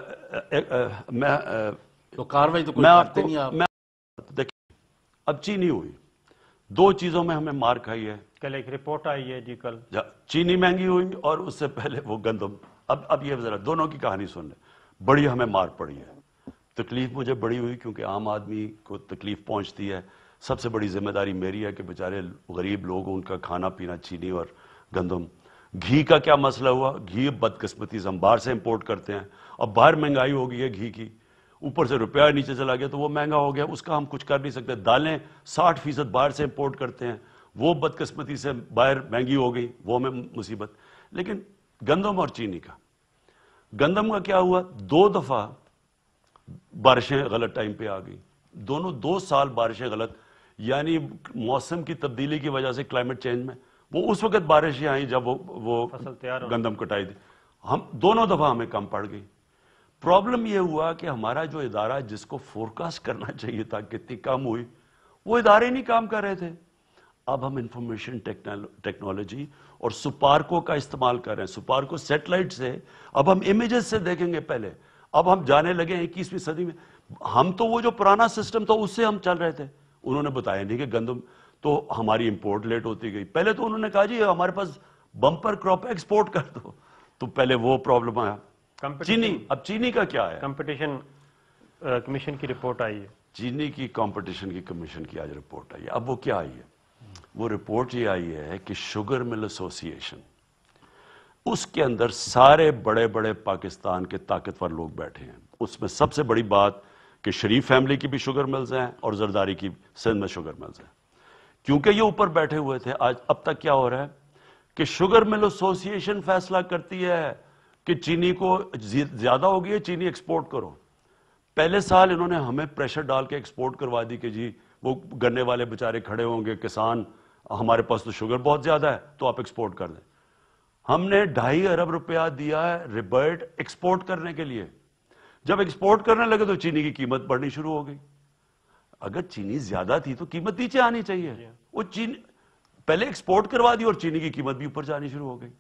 Speaker 2: तो कार्रवाई तो मैं आपको नहीं देखिए अब चीनी हुई दो चीजों में हमें मार खाई है
Speaker 1: कल एक रिपोर्ट आई है जी कल
Speaker 2: चीनी महंगी हुई और उससे पहले वो गंदम अब अब ये जरा दोनों की कहानी सुन रहे बड़ी हमें मार पड़ी है तकलीफ मुझे बड़ी हुई क्योंकि आम आदमी को तकलीफ पहुंचती है सबसे बड़ी जिम्मेदारी मेरी है कि बेचारे गरीब लोग उनका खाना पीना चीनी और गंदम घी का क्या मसला हुआ घी बदकस्मती से हम बाहर से इंपोर्ट करते हैं अब बाहर महंगाई हो गई है घी की ऊपर से रुपया नीचे चला गया तो वो महंगा हो गया उसका हम कुछ कर नहीं सकते दालें साठ फीसद बाहर से इंपोर्ट करते हैं वो बदकस्मती से बाहर महंगी हो गई वो हमें मुसीबत लेकिन गंदम और चीनी का गंदम का क्या हुआ दो दफा बारिशें गलत टाइम पे आ गई दोनों दो साल बारिशें गलत यानी मौसम की तब्दीली की वजह से क्लाइमेट चेंज में वो उस वक्त बारिशें आई जब वो वो फसल तैयार गंदम कटाई थी हम दोनों दफा हमें कम पड़ गई प्रॉब्लम यह हुआ कि हमारा जो इदारा जिसको फोरकास्ट करना चाहिए था कितनी कम हुई वो इदारे नहीं काम कर रहे थे अब हम इंफॉर्मेशन टेक्नोलॉजी और सुपार्को का इस्तेमाल कर रहे हैं सुपार्को सेटेलाइट से अब हम इमेजेस से देखेंगे पहले अब हम जाने लगे हैं इक्कीसवीं सदी में हम तो वो जो पुराना सिस्टम था उससे हम चल रहे थे उन्होंने बताया नहीं कि गंदम तो हमारी इंपोर्ट लेट होती गई पहले तो उन्होंने कहा जी हमारे पास बम्पर क्रॉप एक्सपोर्ट कर दो तो पहले वो प्रॉब्लम आया चीनी अब चीनी का क्या है कंपटीशन कमीशन uh, की रिपोर्ट आई है चीनी की कंपटीशन की कमीशन की आज रिपोर्ट आई है अब वो क्या आई है वो रिपोर्ट ये आई है कि शुगर मिल एसोसिएशन उसके अंदर सारे बड़े बड़े पाकिस्तान के ताकतवर लोग बैठे हैं उसमें सबसे बड़ी बात कि शरीफ फैमिली की भी शुगर मिल्स हैं और जरदारी की सिंध में शुगर मिल्स हैं क्योंकि ये ऊपर बैठे हुए थे आज अब तक क्या हो रहा है कि शुगर मिल एसोसिएशन फैसला करती है कि चीनी को ज्यादा हो गई है चीनी एक्सपोर्ट करो पहले साल इन्होंने हमें प्रेशर डाल के एक्सपोर्ट करवा दी कि जी वो गन्ने वाले बेचारे खड़े होंगे किसान हमारे पास तो शुगर बहुत ज्यादा है तो आप एक्सपोर्ट कर दें हमने ढाई अरब रुपया दिया है रिबर्ट एक्सपोर्ट करने के लिए जब एक्सपोर्ट करने लगे तो चीनी की कीमत बढ़नी शुरू हो गई अगर चीनी ज्यादा थी तो कीमत नीचे आनी चाहिए वो चीन पहले एक्सपोर्ट करवा दी और चीनी की कीमत भी ऊपर जानी शुरू हो गई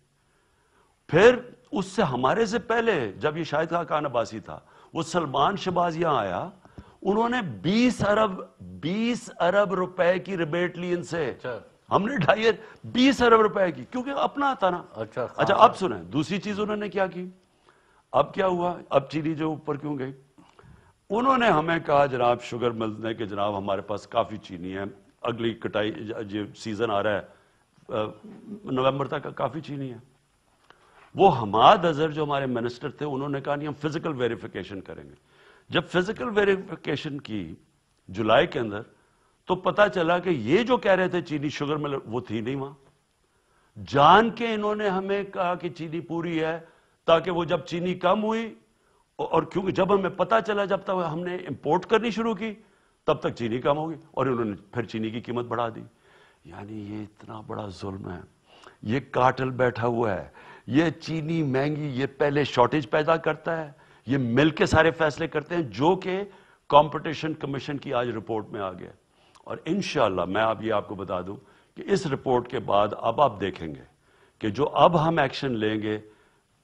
Speaker 2: फिर उससे हमारे से पहले जब ये शाहिद का खान अब्बासी था वो सलमान शबाज यहां आया उन्होंने 20 अरब 20 अरब रुपए की रिबेट ली इनसे अच्छा। हमने ढाई बीस अरब रुपए की क्योंकि अपना था ना अच्छा हाँ, अच्छा अब हाँ। सुने दूसरी चीज उन्होंने क्या की अब क्या हुआ अब चीनी जो ऊपर क्यों गई उन्होंने हमें कहा जनाब शुगर मिल्स ने कि जनाब हमारे पास काफ़ी चीनी है अगली कटाई जो सीज़न आ रहा है नवंबर तक का काफ़ी चीनी है वो हमाद अजहर जो हमारे मिनिस्टर थे उन्होंने कहा नहीं हम फिजिकल वेरिफिकेशन करेंगे जब फिजिकल वेरिफिकेशन की जुलाई के अंदर तो पता चला कि ये जो कह रहे थे चीनी शुगर मिल वो थी नहीं वहां जान के इन्होंने हमें कहा कि चीनी पूरी है ताकि वो जब चीनी कम हुई और क्योंकि जब हमें पता चला जब तक हमने इंपोर्ट करनी शुरू की तब तक चीनी कम होगी और इन्होंने फिर चीनी की कीमत बढ़ा दी यानी ये इतना बड़ा जुल्म है ये काटल बैठा हुआ है ये चीनी महंगी ये पहले शॉर्टेज पैदा करता है ये मिल के सारे फैसले करते हैं जो कि कंपटीशन कमीशन की आज रिपोर्ट में आ गया और इन मैं अब ये आपको बता दूं कि इस रिपोर्ट के बाद अब आप देखेंगे कि जो अब हम एक्शन लेंगे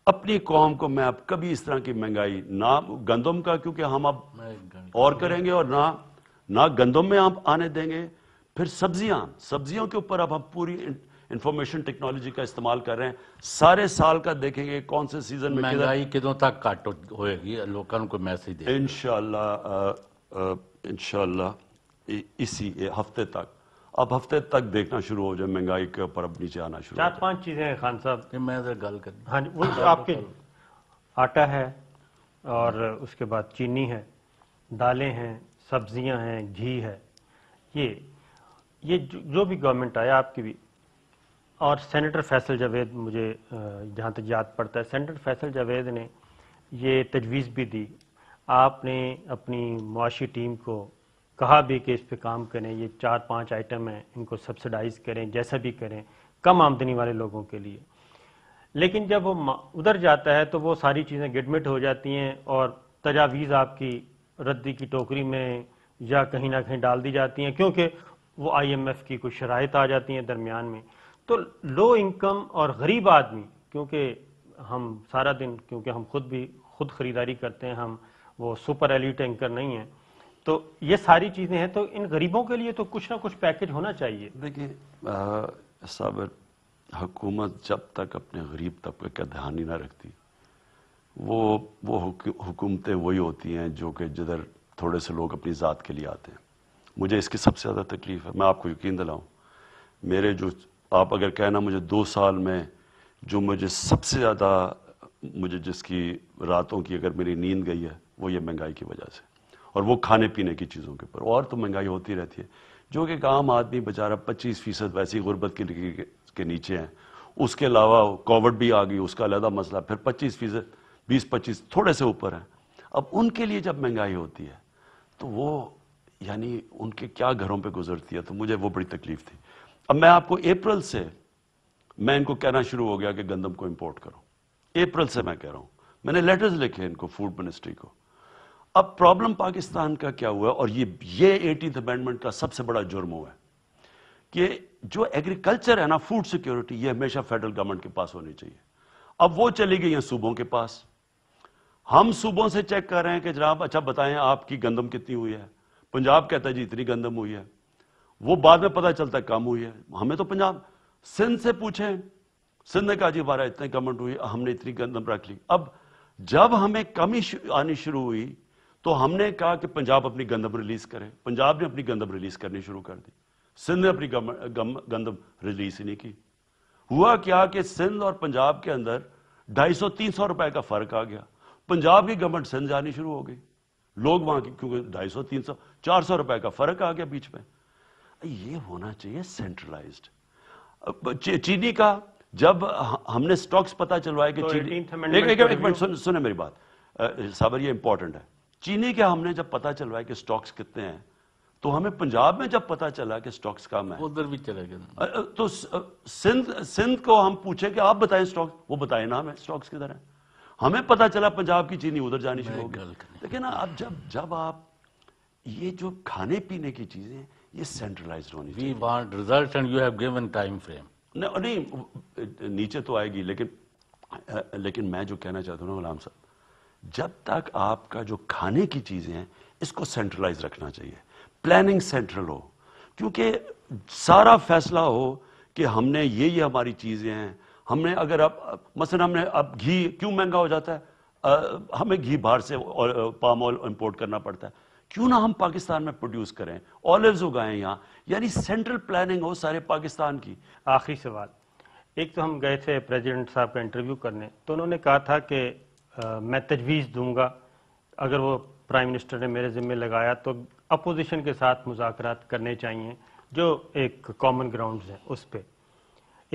Speaker 2: अपनी कौम को मैं अब कभी इस तरह की महंगाई ना गंदम का क्योंकि हम
Speaker 3: अब
Speaker 2: और करेंगे और ना ना गंदम में आप आने देंगे फिर सब्जियां सब्जियों के ऊपर अब हम पूरी इंफॉर्मेशन टेक्नोलॉजी का इस्तेमाल कर रहे हैं सारे साल का देखेंगे कौन से सीजन में महंगाई
Speaker 3: कितों तक काट
Speaker 2: होगी लोगों को मैसेज इनशाला इनशाला इसी हफ्ते तक अब हफ्ते तक देखना शुरू हो जाए महंगाई के ऊपर अब नीचे आना शुरू चार
Speaker 1: पांच चीज़ें हैं खान साहब कि मैं गल कर हाँ जी वो आपके आटा है और उसके बाद चीनी है दालें हैं सब्जियां हैं घी है ये ये जो भी गवर्नमेंट आया आपकी भी और सेनेटर फैसल जावेद मुझे जहाँ तक याद पड़ता है सेनेटर फैसल जावेद ने ये तजवीज़ भी दी आपने अपनी मुआशी टीम को कहा भी कि इस पे काम करें ये चार पांच आइटम हैं इनको सब्सिडाइज करें जैसा भी करें कम आमदनी वाले लोगों के लिए लेकिन जब वो उधर जाता है तो वो सारी चीज़ें गिडमिट हो जाती हैं और तजावीज़ आपकी रद्दी की टोकरी में या कहीं ना कहीं डाल दी जाती हैं क्योंकि वो आईएमएफ की कुछ शराइ आ जाती हैं दरमियान में तो लो इनकम और गरीब आदमी क्योंकि हम सारा दिन क्योंकि हम खुद भी खुद खरीदारी करते हैं हम वो सुपर एलिट एंकर नहीं हैं तो ये सारी चीजें हैं तो इन गरीबों के लिए तो कुछ ना कुछ पैकेज होना चाहिए देखिए
Speaker 2: साबिर हुकूमत जब तक अपने गरीब तबके का ध्यान ही ना रखती वो वो हुकूमतें वही होती हैं जो कि जिधर थोड़े से लोग अपनी ज़ात के लिए आते हैं मुझे इसकी सबसे ज़्यादा तकलीफ है मैं आपको यकीन दिलाऊं मेरे जो आप अगर कहना मुझे दो साल में जो मुझे सबसे ज़्यादा मुझे जिसकी रातों की अगर मेरी नींद गई है वो ये महंगाई की वजह से और वो खाने पीने की चीज़ों के ऊपर और तो महंगाई होती रहती है जो कि एक आम आदमी बेचारा पच्चीस फीसद वैसी गुर्बत के, के नीचे है उसके अलावा कोविड भी आ गई उसका अलहदा मसला फिर पच्चीस फीसद बीस पच्चीस थोड़े से ऊपर है अब उनके लिए जब महंगाई होती है तो वो यानी उनके क्या घरों पे गुजरती है तो मुझे वो बड़ी तकलीफ थी अब मैं आपको अप्रैल से मैं इनको कहना शुरू हो गया कि गंदम को इंपोर्ट करो अप्रैल से मैं कह रहा हूँ मैंने लेटर्स लिखे इनको फूड मिनिस्ट्री को अब प्रॉब्लम पाकिस्तान का क्या हुआ और ये ये एटीन अमेंडमेंट का सबसे बड़ा जुर्म हुआ है कि जो एग्रीकल्चर है ना फूड सिक्योरिटी ये हमेशा फेडरल गवर्नमेंट के पास होनी चाहिए अब वो चली गई है सूबों के पास हम सूबों से चेक कर रहे हैं कि जनाब अच्छा बताएं आपकी गंदम कितनी हुई है पंजाब कहता है जी इतनी गंदम हुई है वो बाद में पता चलता है कम हुई है हमें तो पंजाब सिंध से पूछे सिंध ने कहा जी हमारा इतने गवर्नमेंट हुई हमने इतनी गंदम रख ली अब जब हमें कमी आनी शुरू हुई तो हमने कहा कि पंजाब अपनी गंदम रिलीज करे पंजाब ने अपनी गंदम रिलीज करनी शुरू कर दी सिंध ने अपनी गंदम रिलीज ही नहीं की हुआ क्या कि सिंध और पंजाब के अंदर ढाई सौ तीन सौ रुपए का फर्क आ गया पंजाब की गवर्नमेंट सिंध जानी शुरू हो गई लोग वहां की क्योंकि ढाई सौ तीन सौ चार सौ रुपए का फर्क आ गया बीच में ये होना चाहिए सेंट्रलाइज्ड चीनी का जब हमने स्टॉक्स पता चलवाए कि तो चीनी एक, मिनट सुने मेरी बात साबर ये इंपॉर्टेंट है चीनी के हमने जब पता चलवाया कि स्टॉक्स कितने हैं तो हमें पंजाब में जब पता चला कि स्टॉक्स कम है उधर भी चले गए तो सिंध सिंध को हम पूछे कि आप बताएं स्टॉक्स वो बताएं ना हमें स्टॉक्स किधर है हमें पता चला पंजाब की चीनी उधर जानी शुरू हो गई लेकिन अब जब जब आप ये जो खाने पीने की चीजें ये सेंट्रलाइज होनी we want result and you have given time frame नहीं नीचे तो आएगी लेकिन लेकिन मैं जो कहना चाहता हूँ ना गुलाम साहब जब तक आपका जो खाने की चीज़ें हैं इसको सेंट्रलाइज रखना चाहिए प्लानिंग सेंट्रल हो क्योंकि सारा फैसला हो कि हमने ये ये हमारी चीज़ें हैं हमने अगर अब मसलन हमने अब घी क्यों महंगा हो जाता है आ, हमें घी बाहर से पाम ऑयल इंपोर्ट करना पड़ता है क्यों ना हम पाकिस्तान में प्रोड्यूस करें ऑलिव्स उगाएं यहाँ यानी सेंट्रल प्लानिंग हो सारे पाकिस्तान की आखिरी सवाल
Speaker 1: एक तो हम गए थे प्रेसिडेंट साहब का इंटरव्यू करने तो उन्होंने कहा था कि आ, मैं तजवीज़ दूंगा अगर वो प्राइम मिनिस्टर ने मेरे ज़िम्मे लगाया तो अपोजिशन के साथ मुजाकर करने चाहिए जो एक कॉमन ग्राउंड हैं उस पर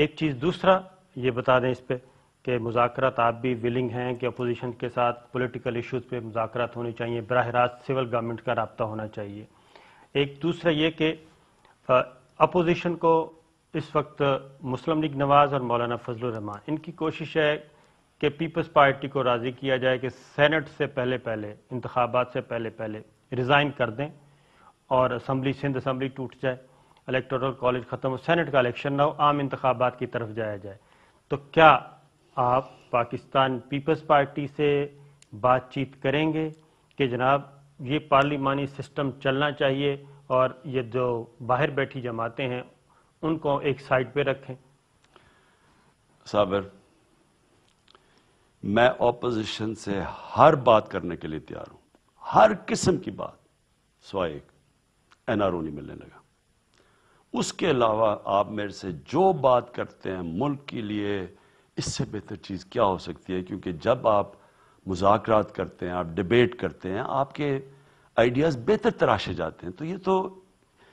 Speaker 1: एक चीज़ दूसरा ये बता दें इस पर कि मुजाकर आप भी विलिंग हैं कि अपोजिशन के साथ पोलिटिकल इशूज़ पर मुजाकर होने चाहिए बरह रास्त सिविल गवर्नमेंट का रबता होना चाहिए एक दूसरा ये कि अपोजिशन को इस वक्त मुस्लिम लीग नवाज़ और मौलाना फजल रहमान इनकी कोशिश है कि पीपल्स पार्टी को राज़ी किया जाए कि सेनेट से पहले पहले इंतबात से पहले पहले रिज़ाइन कर दें और असम्बली सिंध असम्बली टूट जाए इलेक्टोरल कॉलेज ख़त्म हो सेनेट का इलेक्शन ना हो आम इंतबात की तरफ जाया जाए तो क्या आप पाकिस्तान पीपल्स पार्टी से बातचीत करेंगे कि जनाब ये पार्लिमानी सिस्टम चलना चाहिए और ये जो बाहर बैठी जमातें हैं उनको एक साइड पे रखें
Speaker 2: साबिर मैं ऑपोजिशन से हर बात करने के लिए तैयार हूं हर किस्म की बात सवाए एक एनआरओ नहीं मिलने लगा उसके अलावा आप मेरे से जो बात करते हैं मुल्क के लिए इससे बेहतर चीज़ क्या हो सकती है क्योंकि जब आप मुजाकर करते हैं आप डिबेट करते हैं आपके आइडियाज़ बेहतर तराशे जाते हैं तो ये तो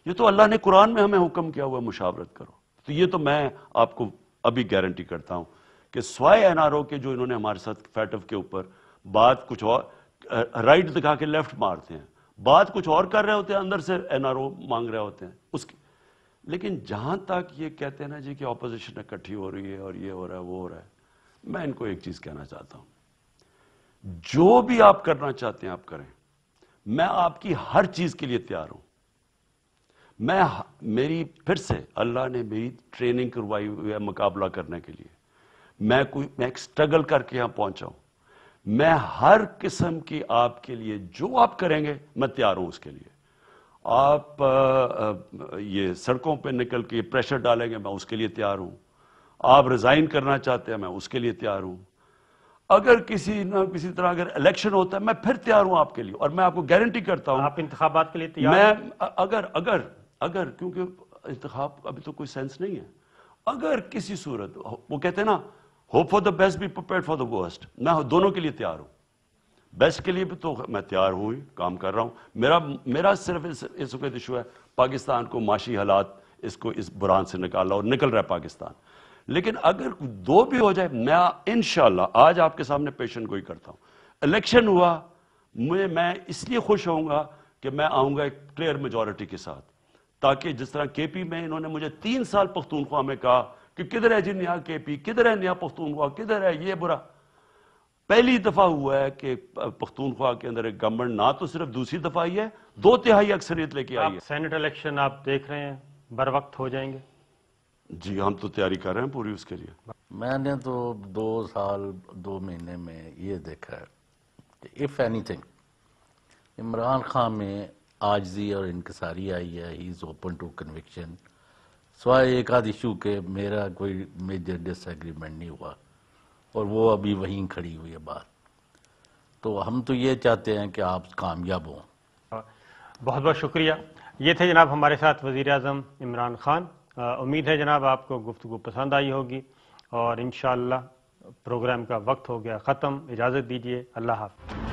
Speaker 2: ये तो अल्लाह ने कुरान में हमें हुक्म किया हुआ मुशावरत करो तो ये तो मैं आपको अभी गारंटी करता हूँ कि स्वाय एनआरओ के जो इन्होंने हमारे साथ फैटफ के ऊपर बात कुछ और राइट दिखा के लेफ्ट मारते हैं बात कुछ और कर रहे होते हैं अंदर से एनआरओ मांग रहे होते हैं उसके लेकिन जहां तक ये कहते हैं ना जी कि ऑपोजिशन इकट्ठी हो रही है और ये हो रहा है वो हो रहा है मैं इनको एक चीज कहना चाहता हूं जो भी आप करना चाहते हैं आप करें मैं आपकी हर चीज के लिए तैयार हूं मैं मेरी फिर से अल्लाह ने मेरी ट्रेनिंग करवाई हुई है मुकाबला करने के लिए मैं कोई मैं स्ट्रगल करके यहां पहुंचा हूं मैं हर किस्म की आपके लिए जो आप करेंगे मैं तैयार हूं उसके लिए आप आ, आ, ये सड़कों पे निकल के प्रेशर डालेंगे मैं उसके लिए तैयार हूं आप रिजाइन करना चाहते हैं मैं उसके लिए तैयार हूं अगर किसी ना किसी तरह अगर इलेक्शन होता है मैं फिर तैयार हूं आपके लिए और मैं आपको गारंटी करता हूं आप इंतबात के लिए तैयार मैं अगर अगर अगर क्योंकि इंतखब अभी तो कोई सेंस नहीं है अगर किसी सूरत वो कहते हैं ना hope for the best be prepare for the worst मैं दोनों के लिए तैयार हूं बेस्ट के लिए भी तो मैं तैयार हूं ही काम कर रहा हूं मेरा मेरा सिर्फ इस, वक्त इशू है पाकिस्तान को माशी हालात इसको इस बुरान से निकाल और निकल रहा है पाकिस्तान लेकिन अगर दो भी हो जाए मैं इन आज आपके सामने पेशन गोई करता हूं इलेक्शन हुआ मुझे मैं इसलिए खुश होऊंगा कि मैं आऊंगा एक क्लियर मेजोरिटी के साथ ताकि जिस तरह के पी में इन्होंने मुझे तीन साल पख्तूनख्वा में कहा कि किधर है यहाँ के पी किधर है नया पख्तूनख्वा किधर है ये बुरा पहली दफा हुआ है कि पख्तूनख्वा के अंदर एक गवर्नमेंट ना तो सिर्फ दूसरी दफा आई है दो तिहाई अक्सरियत लेके आई है सेनेट इलेक्शन आप देख रहे हैं बर वक्त हो जाएंगे जी हम तो तैयारी कर रहे हैं पूरी
Speaker 3: उसके लिए मैंने तो दो साल दो महीने में ये देखा है कि इफ एनीथिंग इमरान खान में आजजी और इंकसारी आई है he is open to conviction सवाए एक आध इशू के मेरा कोई मेजर डिसएग्रीमेंट नहीं हुआ और वो अभी वहीं खड़ी हुई है बात तो हम तो ये चाहते हैं कि आप कामयाब हों
Speaker 1: बहुत बहुत शुक्रिया ये थे जनाब हमारे साथ वज़ी अजम इमरान ख़ान उम्मीद है जनाब आपको गुफ्तु पसंद आई होगी और इन प्रोग्राम का वक्त हो गया ख़त्म इजाज़त दीजिए अल्लाह हाफ